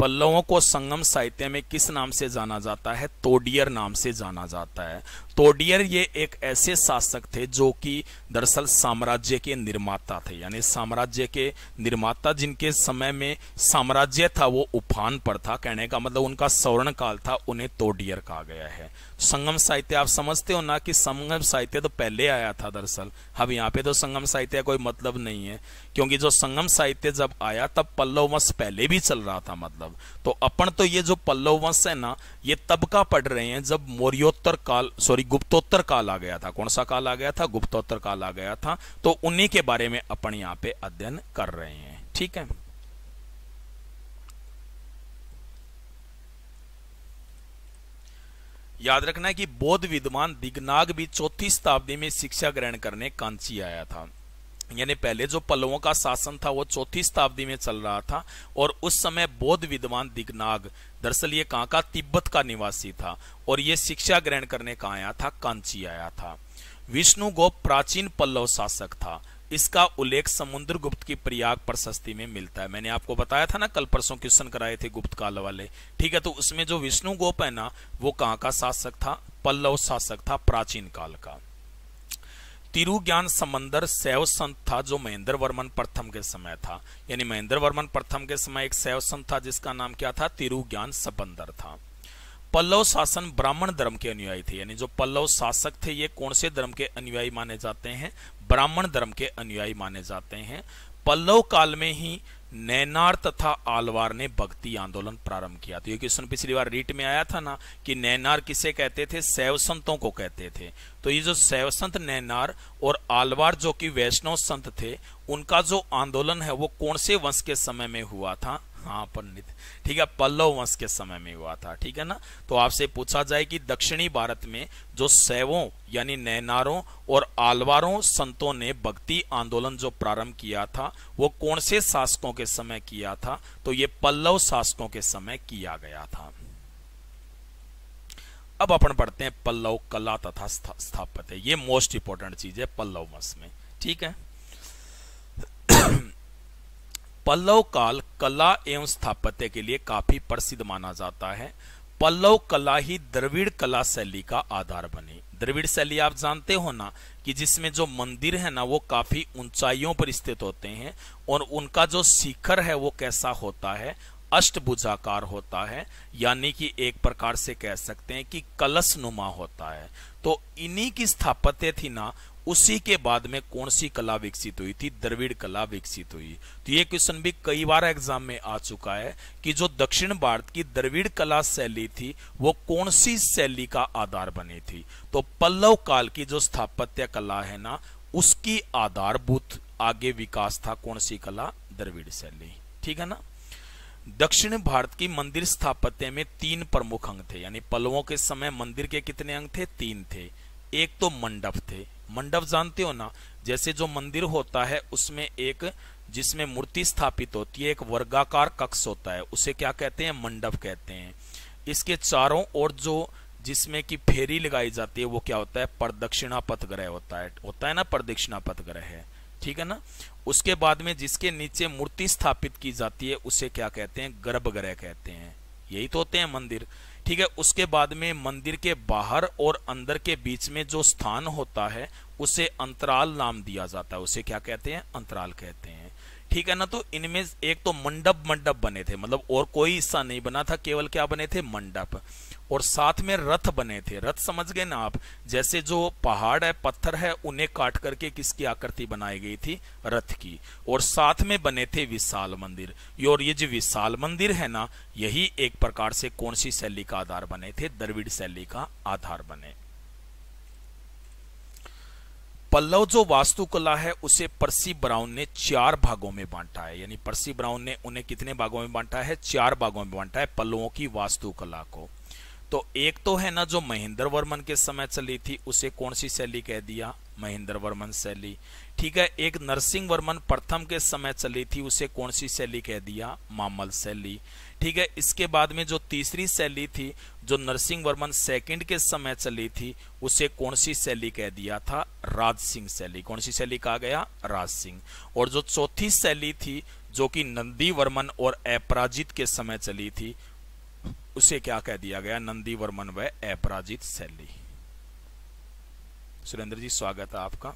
पल्लवों को संगम साहित्य में किस नाम से जाना जाता है तोडियर नाम से जाना जाता है तोडियर ये एक ऐसे शासक थे जो कि दरअसल साम्राज्य के निर्माता थे यानी साम्राज्य के निर्माता जिनके समय में साम्राज्य था वो उफान पर था कहने का मतलब उनका स्वर्ण काल था उन्हें तोडियर कहा गया है संगम साहित्य आप समझते हो ना कि संगम साहित्य तो पहले आया था दरअसल अब यहाँ पे तो संगम साहित्य कोई मतलब नहीं है क्योंकि जो संगम साहित्य जब आया तब पल्लव मस पहले भी चल रहा था मतलब मतलब तो अपन तो ये जो पल्लव वंश है ना ये तब का पढ़ रहे हैं जब मौर्योत्तर काल सॉरी गुप्तोत्तर काल आ गया था कौन सा काल आ गया था गुप्तोत्तर काल आ गया था तो उन्हीं के बारे में अपन यहाँ पे अध्ययन कर रहे हैं ठीक है याद रखना है कि बौद्ध विद्वान दिग्नाग भी चौथी शताब्दी में शिक्षा ग्रहण करने कांची आया था यानी पहले जो पल्लवों का शासन था वो चौथी शताब्दी में चल रहा था और उस समय बौद्ध विद्वान दिग्नाग दरअसल ये कहाँ का तिब्बत का निवासी था और ये शिक्षा ग्रहण करने कहा आया था कांची आया था विष्णु गोप प्राचीन पल्लव शासक था इसका उल्लेख समुद्र गुप्त की प्रयाग प्रशस्ति में मिलता है मैंने आपको बताया था ना कल परसों क्वेश्चन कराए थे गुप्त काल वाले ठीक है तो उसमें जो विष्णु गोप है ना वो कहाँ का शासक था पल्लव शासक था प्राचीन काल का ज्ञान समंदर सैव संत था जो महेंद्र वर्मन प्रथम के समय था यानी महेंद्र वर्मन प्रथम के समय एक सैव संत था जिसका नाम क्या था तिरुज्ञान समंदर था पल्लव शासन ब्राह्मण धर्म के अनुयायी थे यानी जो पल्लव शासक थे ये कौन से धर्म के अनुयायी माने जाते हैं ब्राह्मण धर्म के अनुयायी माने जाते हैं पल्लव काल में ही नैनार तथा आलवार ने भक्ति आंदोलन प्रारंभ किया तो ये क्वेश्चन पिछली बार रीट में आया था ना कि नैनार किसे कहते थे सैव संतों को कहते थे तो ये जो सैव संत नैनार और आलवार जो कि वैष्णव संत थे उनका जो आंदोलन है वो कौन से वंश के समय में हुआ था हाँ पंडित ठीक है पल्लव वंश के समय में हुआ था ठीक है ना तो आपसे पूछा जाए कि दक्षिणी भारत में जो सैवों यानी नैनारों और आलवारों संतों ने भक्ति आंदोलन जो प्रारंभ किया था वो कौन से शासकों के समय किया था तो ये पल्लव शासकों के समय किया गया था अब अपन पढ़ते हैं पल्लव कला तथा स्थापत्य ये मोस्ट इंपोर्टेंट चीज है पल्लव वंश में ठीक है पल्लव काल कला एवं स्थापत्य के लिए काफी प्रसिद्ध माना जाता है पल्लव कला ही द्रविड़ कला शैली का आधार बनी द्रविड़ शैली आप जानते हो ना कि जिसमें जो मंदिर है ना वो काफी ऊंचाइयों पर स्थित होते हैं और उनका जो शिखर है वो कैसा होता है अष्टभुजाकार होता है यानी कि एक प्रकार से कह सकते हैं कि कलश नुमा होता है तो इन्हीं की स्थापत्य थी ना उसी के बाद में कौन सी कला विकसित हुई थी द्रविड़ कला विकसित हुई तो ये क्वेश्चन भी कई बार एग्जाम में आ चुका है कि जो दक्षिण भारत की द्रविड़ कला शैली थी वो कौन सी शैली का आधार बनी थी तो पल्लव काल की जो स्थापत्य कला है ना उसकी आधारभूत आगे विकास था कौन सी कला द्रविड़ शैली ठीक है ना दक्षिण भारत की मंदिर स्थापत्य में तीन प्रमुख अंग थे यानी पल्लवों के समय मंदिर के कितने अंग थे तीन थे एक तो मंडप थे मंडप जानते हो ना जैसे जो मंदिर होता है उसमें एक जिसमें मूर्ति स्थापित होती है एक वर्गाकार कक्ष होता है उसे क्या कहते हैं मंडप कहते हैं इसके चारों ओर जो जिसमें की फेरी लगाई जाती है वो क्या होता है प्रदक्षिणा पथ ग्रह होता है होता है ना प्रदक्षिणा पथ ग्रह है ठीक है ना उसके बाद में जिसके नीचे मूर्ति स्थापित की जाती है उसे क्या कहते हैं गर्भगृह कहते हैं यही तो होते हैं मंदिर ठीक है उसके बाद में मंदिर के बाहर और अंदर के बीच में जो स्थान होता है उसे अंतराल नाम दिया जाता है उसे क्या कहते हैं अंतराल कहते हैं ठीक है ना तो इनमें एक तो मंडप मंडप बने थे मतलब और कोई हिस्सा नहीं बना था केवल क्या बने थे मंडप और साथ में रथ बने थे रथ समझ गए ना आप जैसे जो पहाड़ है पत्थर है उन्हें काट करके किसकी आकृति बनाई गई थी रथ की और साथ में बने थे विशाल मंदिर और ये जो विशाल मंदिर है ना यही एक प्रकार से कौन सी शैली का आधार बने थे द्रविड़ शैली का आधार बने पल्लव जो वास्तुकला है उसे परसी ब्राउन ने चार भागों में बांटा है यानी परसी ब्राउन ने उन्हें कितने भागों में बांटा है चार भागों में बांटा है पल्लवों की वास्तुकला को तो एक तो है ना जो महेंद्र वर्मन के समय चली थी उसे कौन सी शैली कह दिया महेंद्र वर्मन शैली ठीक है एक नरसिंह वर्मन प्रथम के समय चली थी उसे कौन सी शैली कह दिया मामल शैली ठीक है इसके बाद में जो तीसरी शैली थी जो नरसिंह वर्मन सेकंड के समय चली थी उसे कौन सी शैली कह दिया था राज सिंह शैली कौन सी शैली कहा गया राज सिंह और जो चौथी शैली थी जो कि नंदी वर्मन और अपराजित के समय चली थी उसे क्या कह दिया गया नंदी वर्मन व अपराजित शैली सुरेंद्र जी स्वागत है आपका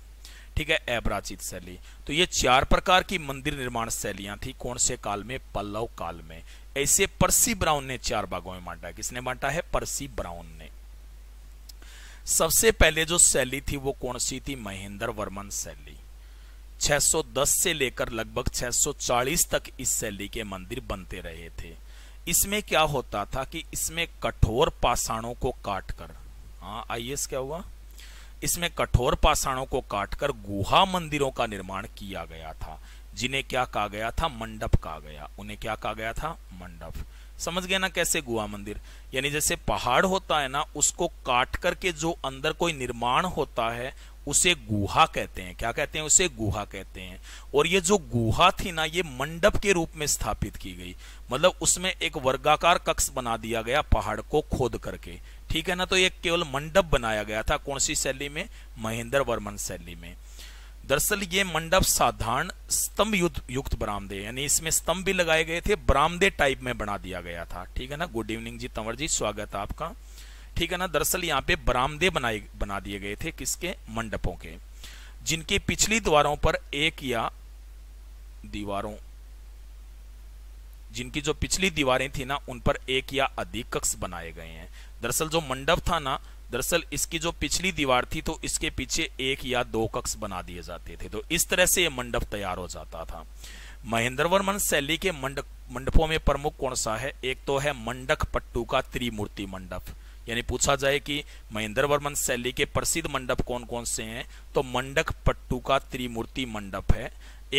ठीक है अपराजित शैली तो ये चार प्रकार की मंदिर निर्माण शैलियां थी कौन से काल में पल्लव काल में ऐसे परसी ब्राउन ने चार भागों में बांटा किसने बांटा है परसी ब्राउन ने सबसे पहले जो शैली थी वो कौन सी थी महेंद्र वर्मन शैली 610 से लेकर लगभग 640 तक इस शैली के मंदिर बनते रहे थे इसमें क्या होता था कि इसमें कठोर पाषाणों को काटकर हाँ आईएस क्या हुआ इसमें कठोर पाषाणों को काटकर गुहा मंदिरों का निर्माण किया गया था जिन्हें क्या कहा गया था मंडप कहा गया उन्हें क्या कहा गया था मंडप समझ गया ना कैसे गुहा मंदिर यानी जैसे पहाड़ होता है ना उसको काट करके जो अंदर कोई निर्माण होता है उसे गुहा कहते हैं क्या कहते हैं उसे गुहा कहते हैं और ये जो गुहा थी ना ये मंडप के रूप में स्थापित की गई मतलब उसमें एक वर्गाकार कक्ष बना दिया गया पहाड़ को खोद करके ठीक है ना तो ये केवल मंडप बनाया गया था कौन सी शैली में महेंद्र वर्मन शैली में दरअसल ये मंडप साधारण स्तंभ युक्त बरामदे यानी इसमें स्तंभ भी लगाए गए थे बरामदे टाइप में बना दिया गया था ठीक है ना गुड इवनिंग जी तंवर जी स्वागत है आपका ठीक है ना दरअसल यहाँ पे बरामदे बनाए बना दिए गए थे किसके मंडपों के जिनके पिछली द्वारों पर एक या दीवारों जिनकी जो पिछली दीवारें थी ना उन पर एक या अधिक कक्ष बनाए गए हैं दरअसल जो मंडप था ना दरअसल इसकी जो पिछली दीवार थी तो इसके पीछे एक या दो कक्ष बना दिए जाते थे तो इस तरह से ये मंडप तैयार हो जाता था महेंद्र वर्मन शैली के मंडप मंडपों में प्रमुख कौन सा है एक तो है मंडक पट्टू का त्रिमूर्ति मंडप यानी पूछा जाए कि महेंद्र वर्मन शैली के प्रसिद्ध मंडप कौन कौन से हैं तो मंडक पट्टू का त्रिमूर्ति मंडप है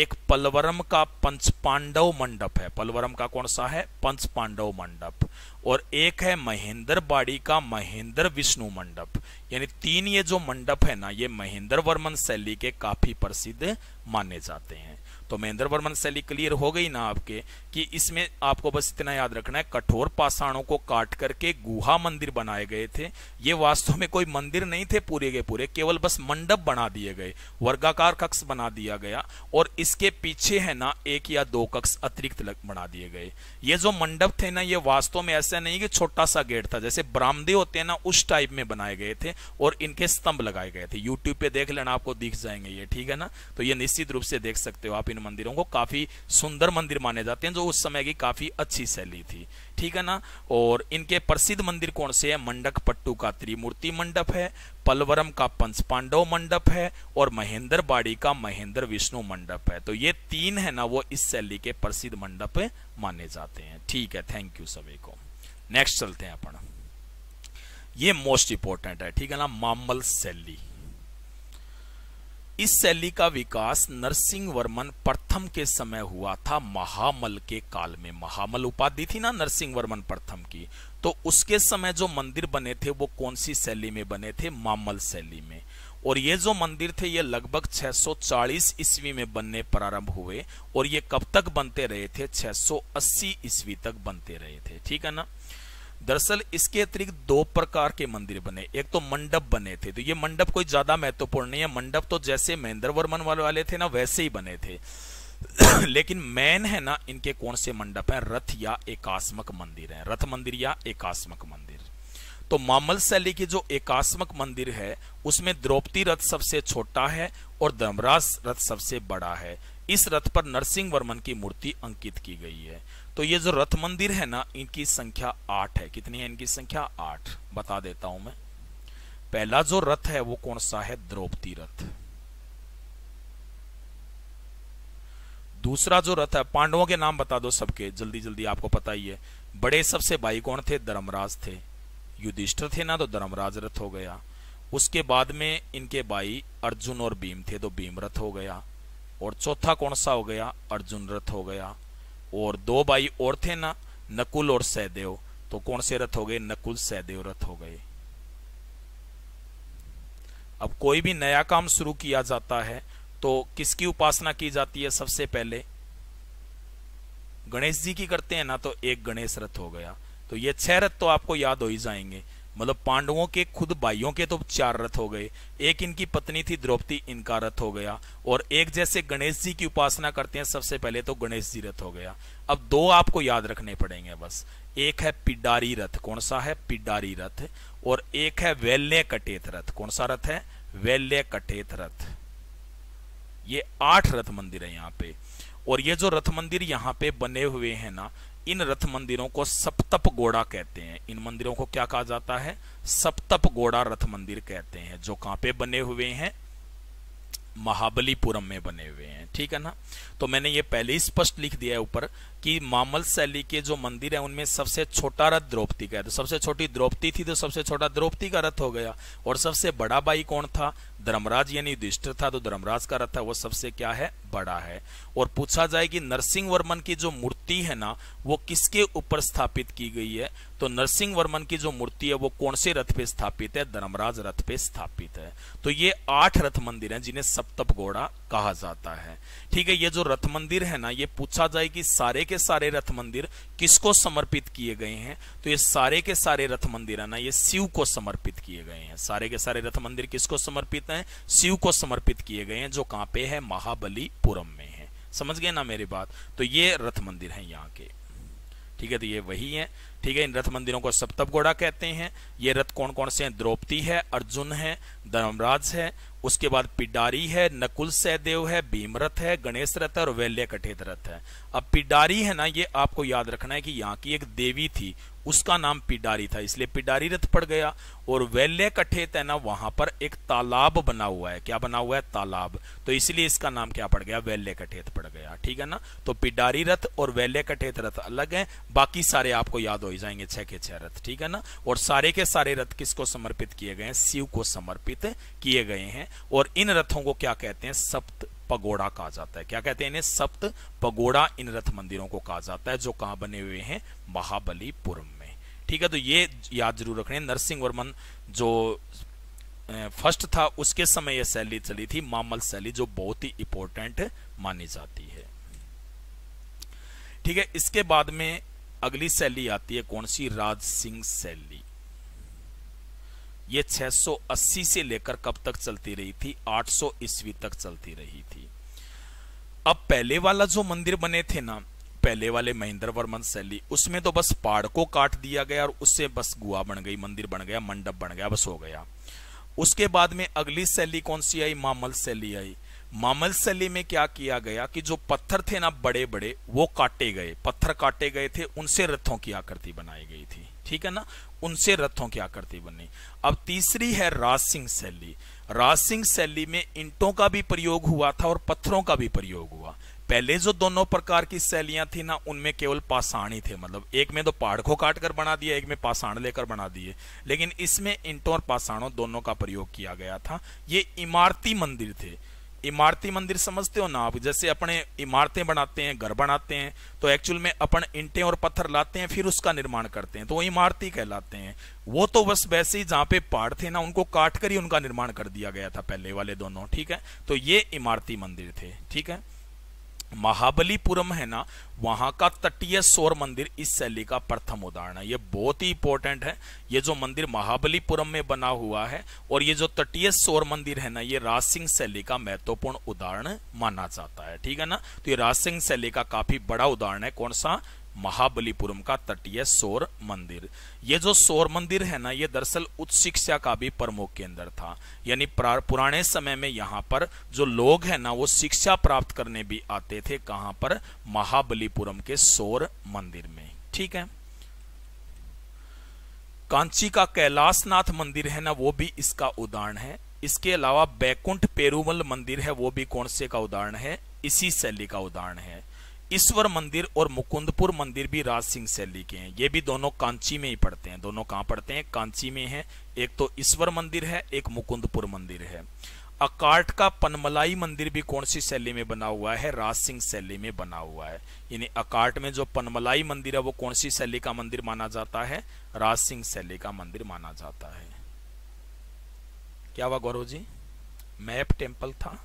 एक पलवरम का पंच पांडव मंडप है पलवरम का कौन सा है पंच पांडव मंडप और एक है महेंद्र बाड़ी का महेंद्र विष्णु मंडप यानी तीन ये जो मंडप है ना ये महेंद्र वर्मन शैली के काफी प्रसिद्ध माने जाते हैं तो महेंद्र वर्मन शैली क्लियर हो गई ना आपके कि इसमें आपको बस इतना याद रखना है कठोर पाषाणों को काट करके गुहा मंदिर बनाए गए थे ये वास्तव में कोई मंदिर नहीं थे पूरे के पूरे केवल बस मंडप बना दिए गए वर्गाकार कक्ष बना दिया गया और इसके पीछे है ना एक या दो कक्ष अतिरिक्त बना दिए गए ये जो मंडप थे ना ये वास्तव में ऐसा नहीं कि छोटा सा गेट था जैसे ब्राह्मे होते हैं ना उस टाइप में बनाए गए थे और इनके स्तंभ लगाए गए थे यूट्यूब पे देख लेना आपको दिख जाएंगे ये ठीक है ना तो ये निश्चित रूप से देख सकते हो आप इन मंदिरों को काफ़ी सुंदर मंदिर माने जाते हैं जो उस समय की काफ़ी अच्छी शैली थी ठीक है ना और इनके प्रसिद्ध मंदिर कौन से हैं मंडक पट्टू का त्रिमूर्ति मंडप है पलवरम का पंच पांडव मंडप है और महेंद्र बाड़ी का महेंद्र विष्णु मंडप है तो ये तीन है ना वो इस शैली के प्रसिद्ध मंडप माने जाते हैं ठीक है थैंक यू सभी को नेक्स्ट चलते हैं अपन ये मोस्ट इंपोर्टेंट है ठीक है ना मामल शैली इस शैली का विकास नरसिंह वर्मन प्रथम के समय हुआ था महामल के काल में महामल उपाधि थी ना नरसिंह वर्मन प्रथम की तो उसके समय जो मंदिर बने थे वो कौन सी शैली में बने थे मामल शैली में और ये जो मंदिर थे ये लगभग 640 ईस्वी में बनने प्रारंभ हुए और ये कब तक बनते रहे थे 680 ईस्वी तक बनते रहे थे ठीक है ना दरअसल इसके अतिरिक्त दो प्रकार के मंदिर बने एक तो मंडप बने थे तो ये मंडप कोई ज्यादा महत्वपूर्ण नहीं है मंडप तो जैसे महेंद्र वर्मन वाले थे ना वैसे ही बने थे लेकिन मैन है ना इनके कौन से मंडप है रथ या एकास्मक मंदिर है रथ मंदिर या एकास्मक मंदिर तो मामल शैली की जो एकास्मक मंदिर है उसमें द्रौपदी रथ सबसे छोटा है और धर्मराज रथ सबसे बड़ा है इस रथ पर नरसिंह वर्मन की मूर्ति अंकित की गई है तो ये जो रथ मंदिर है ना इनकी संख्या आठ है कितनी है इनकी संख्या आठ बता देता हूं मैं पहला जो रथ है वो कौन सा है द्रौपदी रथ दूसरा जो रथ है पांडवों के नाम बता दो सबके जल्दी जल्दी आपको पता ही है बड़े सबसे भाई कौन थे धर्मराज थे युधिष्ठर थे ना तो धर्मराज रथ हो गया उसके बाद में इनके भाई अर्जुन और भीम थे तो भीम रथ हो गया और चौथा कौन सा हो गया अर्जुन रथ हो गया और दो भाई और थे ना नकुल और सहदेव तो कौन से रथ हो गए नकुल सहदेव रथ हो गए अब कोई भी नया काम शुरू किया जाता है तो किसकी उपासना की जाती है सबसे पहले गणेश जी की करते हैं ना तो एक गणेश रथ हो गया तो ये छह रथ तो आपको याद हो ही जाएंगे मतलब पांडवों के खुद भाइयों के तो चार रथ हो गए एक इनकी पत्नी थी द्रौपदी इनका रथ हो गया और एक जैसे गणेश जी की उपासना करते हैं सबसे पहले तो गणेश जी रथ हो गया अब दो आपको याद रखने पड़ेंगे बस एक है पिडारी रथ कौन सा है पिडारी रथ और एक है वैल्य कटेत रथ कौन सा रथ है वैल्य कटेत रथ ये आठ रथ मंदिर है यहाँ पे और ये जो रथ मंदिर यहाँ पे बने हुए हैं ना इन रथ मंदिरों को सप्तप गोड़ा कहते हैं इन मंदिरों को क्या कहा जाता है सप्तप गोड़ा रथ मंदिर कहते हैं जो कहां पे बने हुए हैं महाबलीपुरम में बने हुए हैं ठीक है ना तो मैंने ये पहले ही स्पष्ट लिख दिया है ऊपर कि मामल शैली के जो मंदिर है उनमें सबसे छोटा रथ द्रौपदी का है तो सबसे छोटी द्रौपदी थी तो सबसे छोटा द्रौपदी का रथ हो गया और सबसे बड़ा बाई कौन था धर्मराज यानी युधिष्ठिर था तो धर्मराज का रथ है वह सबसे क्या है बड़ा है और पूछा जाए कि नरसिंह वर्मन की जो मूर्ति है ना वो किसके ऊपर स्थापित की गई है तो नरसिंह वर्मन की जो मूर्ति है वो कौन से रथ पे स्थापित है धर्मराज रथ पे स्थापित है तो ये आठ रथ मंदिर हैं जिन्हें सप्तप घोड़ा कहा जाता है ठीक है ये जो रथ मंदिर है ना ये पूछा जाए कि सारे के सारे रथ मंदिर किसको समर्पित किए गए हैं तो ये सारे के सारे रथ मंदिर है ना ये शिव को समर्पित किए गए हैं सारे के सारे रथ मंदिर किसको समर्पित है हैं शिव को समर्पित किए गए हैं जो कहाँ पे है महाबलीपुरम में है समझ गए ना मेरी बात तो ये रथ मंदिर है यहाँ के ठीक है तो ये वही है ठीक है इन रथ मंदिरों को सप्तप घोड़ा कहते हैं ये रथ कौन कौन से हैं द्रौपदी है अर्जुन है धर्मराज है उसके बाद पिडारी है नकुल सहदेव है भीमरथ है गणेश रथ और वैल्य कठेद रथ है अब पिडारी है ना ये आपको याद रखना है कि यहाँ की एक देवी थी उसका नाम पिडारी था इसलिए पिडारी रथ पड़ गया और वेले कठेत है ना वहां पर एक तालाब बना हुआ है क्या बना हुआ है तालाब तो इसलिए इसका नाम क्या पड़ गया वेले कठेत पड़ गया ठीक है ना तो पिडारी रथ और वेले कठेत रथ अलग है बाकी सारे आपको याद हो जाएंगे छह के छह रथ ठीक है ना और सारे के सारे रथ किसको समर्पित किए गए हैं शिव को समर्पित किए गए हैं और इन रथों को क्या कहते हैं सप्त पगोड़ा कहा जाता है क्या कहते हैं इन्हें सप्त पगोड़ा इन रथ मंदिरों को कहा जाता है जो कहा बने हुए हैं महाबलीपुरम ठीक है तो ये याद जरूर रखने नरसिंह वर्मन जो फर्स्ट था उसके समय यह शैली चली थी मामल शैली जो बहुत ही इंपॉर्टेंट मानी जाती है ठीक है इसके बाद में अगली शैली आती है कौन सी राज सिंह शैली ये 680 से लेकर कब तक चलती रही थी 800 ईस्वी तक चलती रही थी अब पहले वाला जो मंदिर बने थे ना पहले वाले महेंद्र वर्मन शैली उसमें तो बस पहाड़ को काट दिया गया और उससे बस गुआ बन गई मंदिर बन गया मंडप बन गया बस हो गया उसके बाद में अगली शैली कौन सी आई मामल शैली आई मामल शैली में क्या किया गया कि जो पत्थर थे ना बड़े बड़े वो काटे गए पत्थर काटे गए थे उनसे रथों की आकृति बनाई गई थी ठीक है ना उनसे रथों की आकृति बनी अब तीसरी है राज सिंह शैली राज सिंह शैली में इंटों का भी प्रयोग हुआ था और पत्थरों का भी प्रयोग हुआ पहले जो दोनों प्रकार की शैलियां थी ना उनमें केवल पाषाण ही थे मतलब एक में तो पहाड़ को काट कर बना दिया एक में पाषाण लेकर बना दिए लेकिन इसमें इंटों और पाषाणों दोनों का प्रयोग किया गया था ये इमारती मंदिर थे इमारती मंदिर समझते हो ना आप जैसे अपने इमारतें बनाते हैं घर बनाते हैं तो एक्चुअल में अपन इंटे और पत्थर लाते हैं फिर उसका निर्माण करते हैं तो वो इमारती कहलाते हैं वो तो बस वैसे ही जहां पे पहाड़ थे ना उनको काट कर ही उनका निर्माण कर दिया गया था पहले वाले दोनों ठीक है तो ये इमारती मंदिर थे ठीक है महाबलीपुरम है ना वहां का तटीय सौर मंदिर इस शैली का प्रथम उदाहरण है ये बहुत ही इंपॉर्टेंट है ये जो मंदिर महाबलीपुरम में बना हुआ है और ये जो तटीय सौर मंदिर है ना ये राज सिंह शैली का महत्वपूर्ण उदाहरण माना जाता है ठीक है ना तो ये राज सिंह शैली का काफी बड़ा उदाहरण है कौन सा महाबलीपुरम का तटीय सौर मंदिर ये जो सौर मंदिर है ना ये दरअसल उच्च शिक्षा का भी प्रमुख केंद्र था यानी पुराने समय में यहाँ पर जो लोग हैं ना वो शिक्षा प्राप्त करने भी आते थे कहा पर महाबलीपुरम के सौर मंदिर में ठीक है कांची का कैलाशनाथ मंदिर है ना वो भी इसका उदाहरण है इसके अलावा बैकुंठ पेरूमल मंदिर है वो भी कौन से का उदाहरण है इसी शैली का उदाहरण है ईश्वर मंदिर और मुकुंदपुर मंदिर भी राज सिंह शैली के हैं ये भी दोनों कांची में ही पड़ते हैं दोनों कहाँ पड़ते हैं कांची में हैं एक तो ईश्वर मंदिर है एक मुकुंदपुर मंदिर है अकाट का पनमलाई मंदिर भी कौन सी शैली में बना हुआ है राज सिंह शैली में बना हुआ है यानी अकाट में जो पनमलाई मंदिर है वो कौन सी शैली का मंदिर माना जाता है राज सिंह शैली का मंदिर माना जाता है क्या हुआ गौरव जी मैप टेम्पल था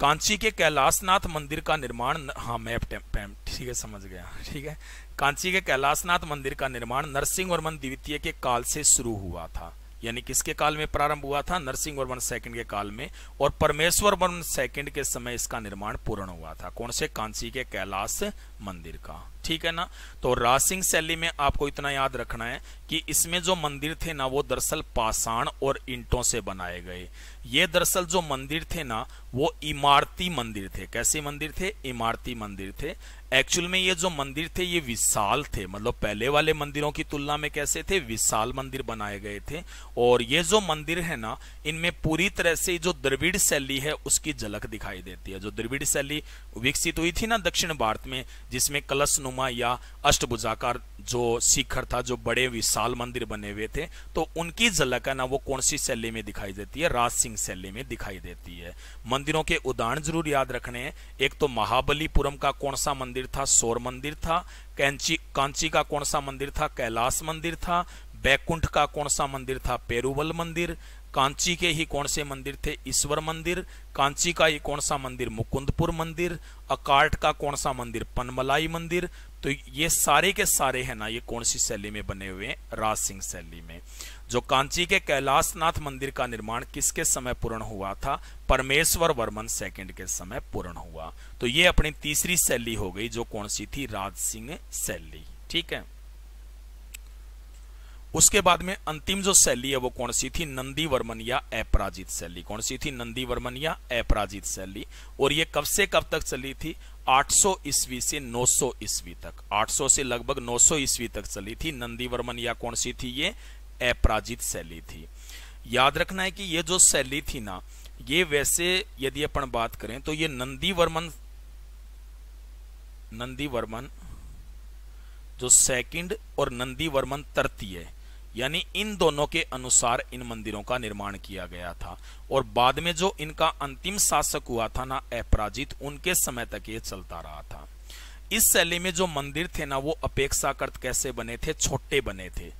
कांची के कैलाशनाथ मंदिर का निर्माण हाँ मैप टैम ठीक है समझ गया ठीक है कांची के कैलाशनाथ मंदिर का निर्माण नरसिंह वर्मन द्वितीय के काल से शुरू हुआ था यानी किसके काल में प्रारंभ हुआ था नरसिंह वर्मन सेकंड के काल में और परमेश्वर वर्मन सेकंड के समय इसका निर्माण पूर्ण हुआ था कौन से कांची के कैलाश मंदिर का ठीक है ना तो रासिंग शैली में आपको इतना याद रखना है कि इसमें जो मंदिर थे ना वो दरअसल पाषाण और ईंटों से बनाए गए ये दरअसल जो मंदिर थे ना वो इमारती मंदिर थे कैसे मंदिर थे इमारती मंदिर थे एक्चुअल में ये जो मंदिर थे ये विशाल थे मतलब पहले वाले मंदिरों की तुलना में कैसे थे विशाल मंदिर बनाए गए थे और ये जो मंदिर है ना इनमें पूरी तरह से जो द्रविड़ शैली है उसकी झलक दिखाई देती है जो द्रविड़ शैली विकसित हुई थी ना दक्षिण भारत में जिसमें कलश नुमा या अष्टभुजाकार जो शिखर था जो बड़े विशाल मंदिर बने हुए थे तो उनकी झलक है ना वो कौन सी शैली में दिखाई देती है राज सिंह शैली में दिखाई देती है मंदिरों के उदाहरण जरूर याद रखने हैं एक तो महाबलीपुरम का कौन सा मंदिर था सोर मंदिर था कैंची कांची का कौन सा मंदिर था कैलाश मंदिर था बैकुंठ का कौन सा मंदिर था पेरुवल मंदिर कांची के ही कौन से मंदिर थे ईश्वर मंदिर कांची का ही कौन सा मंदिर मुकुंदपुर मंदिर अकाट का कौन सा मंदिर पनमलाई मंदिर तो ये सारे के सारे हैं ना ये कौन सी शैली में बने हुए हैं राज सिंह शैली में जो कांची के कैलाशनाथ मंदिर का निर्माण किसके समय पूर्ण हुआ था परमेश्वर वर्मन सेकंड के समय पूर्ण हुआ तो ये अपनी तीसरी शैली हो गई जो कौन सी थी राज सिंह शैली ठीक है उसके बाद में अंतिम जो शैली है वो कौन सी थी नंदी वर्मन या अपराजित शैली कौन सी थी नंदी वर्मन या अपराजित शैली और ये कब से कब तक चली थी 800 ईस्वी से 900 ईस्वी तक 800 से लगभग 900 ईस्वी तक चली थी नंदी वर्मन या कौन सी थी ये अपराजित शैली थी याद रखना है कि ये जो शैली थी ना ये वैसे यदि अपन बात करें तो ये नंदी वर्मन नंदी वर्मन जो सेकंड और नंदी वर्मन तृतीय यानी इन दोनों के अनुसार इन मंदिरों का निर्माण किया गया था और बाद में जो इनका अंतिम शासक हुआ था ना अपराजित उनके समय तक ये चलता रहा था इस शैली में जो मंदिर थे ना वो अपेक्षाकृत कैसे बने थे छोटे बने थे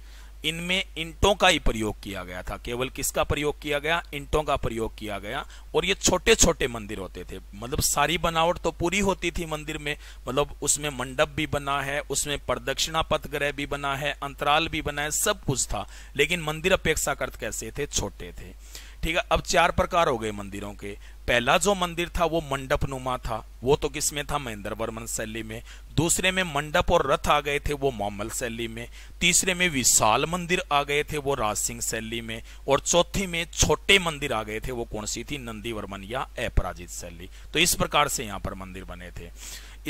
इनमें इंटों का ही प्रयोग किया गया था केवल किसका प्रयोग किया गया इंटों का प्रयोग किया गया और ये छोटे छोटे मंदिर होते थे मतलब सारी बनावट तो पूरी होती थी मंदिर में मतलब उसमें मंडप भी बना है उसमें प्रदक्षिणा पथ ग्रह भी बना है अंतराल भी बना है सब कुछ था लेकिन मंदिर अपेक्षाकृत कैसे थे छोटे थे ठीक है अब चार प्रकार हो गए मंदिरों के पहला जो मंदिर था वो मंडप नुमा था वो तो किसमें था महेंद्र वर्मन शैली में दूसरे में मंडप और रथ आ गए थे वो मामल शैली में तीसरे में विशाल मंदिर आ गए थे वो राज सिंह शैली में और चौथी में छोटे मंदिर आ गए थे वो कौन सी थी नंदी वर्मन या अपराजित शैली तो इस प्रकार से यहाँ पर मंदिर बने थे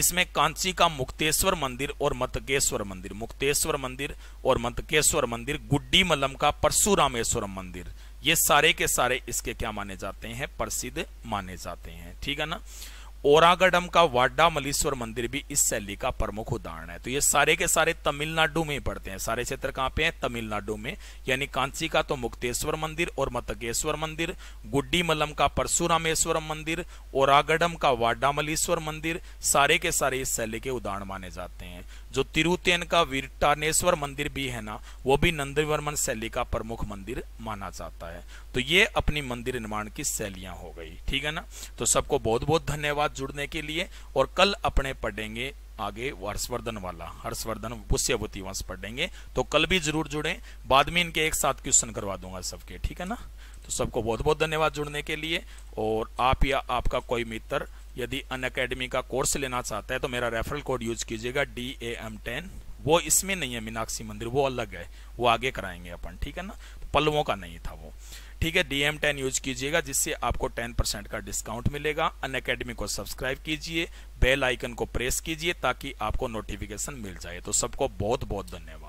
इसमें कांची का मुक्तेश्वर मंदिर और मतकेश्वर मंदिर मुक्तेश्वर मंदिर और मतकेश्वर मंदिर गुड्डी मलम का परशुरामेश्वरम मंदिर ये सारे के सारे इसके क्या माने जाते हैं प्रसिद्ध माने जाते हैं ठीक है ना ओरागडम का वाड्डा मलेश्वर मंदिर भी इस शैली का प्रमुख उदाहरण है तो ये सारे के सारे तमिलनाडु में ही पड़ते हैं सारे क्षेत्र कहाँ पे हैं तमिलनाडु में यानी कांची का तो मुक्तेश्वर मंदिर और मतकेश्वर मंदिर गुड्डी मलम का परशुरामेश्वर मंदिर ओरागडम का वाड्डा मलेश्वर मंदिर सारे के सारे इस शैली के उदाहरण माने जाते हैं जो तिरुतेन का वीरटानेश्वर मंदिर भी है ना वो भी नंदीवर्मन शैली का प्रमुख मंदिर माना जाता है तो ये अपनी मंदिर निर्माण की शैलियां हो गई ठीक है ना तो सबको बहुत बहुत धन्यवाद जुड़ने के लिए और कल अपने पढ़ेंगे आगे हर्षवर्धन वाला हर्षवर्धन पुष्यवती वंश पढ़ेंगे तो कल भी जरूर जुड़े बाद में इनके एक साथ क्वेश्चन करवा दूंगा सबके ठीक है ना तो सबको बहुत बहुत धन्यवाद जुड़ने के लिए और आप या आपका कोई मित्र यदि अन अकेडमी का कोर्स लेना चाहता है तो मेरा रेफरल कोड यूज कीजिएगा डी ए एम टेन वो इसमें नहीं है मीनाक्षी मंदिर वो अलग है वो आगे कराएंगे अपन ठीक है ना पल्लवों का नहीं था वो ठीक है डी एम टेन यूज कीजिएगा जिससे आपको टेन परसेंट का डिस्काउंट मिलेगा अन अकेडमी को सब्सक्राइब कीजिए बेल आइकन को प्रेस कीजिए ताकि आपको नोटिफिकेशन मिल जाए तो सबको बहुत बहुत धन्यवाद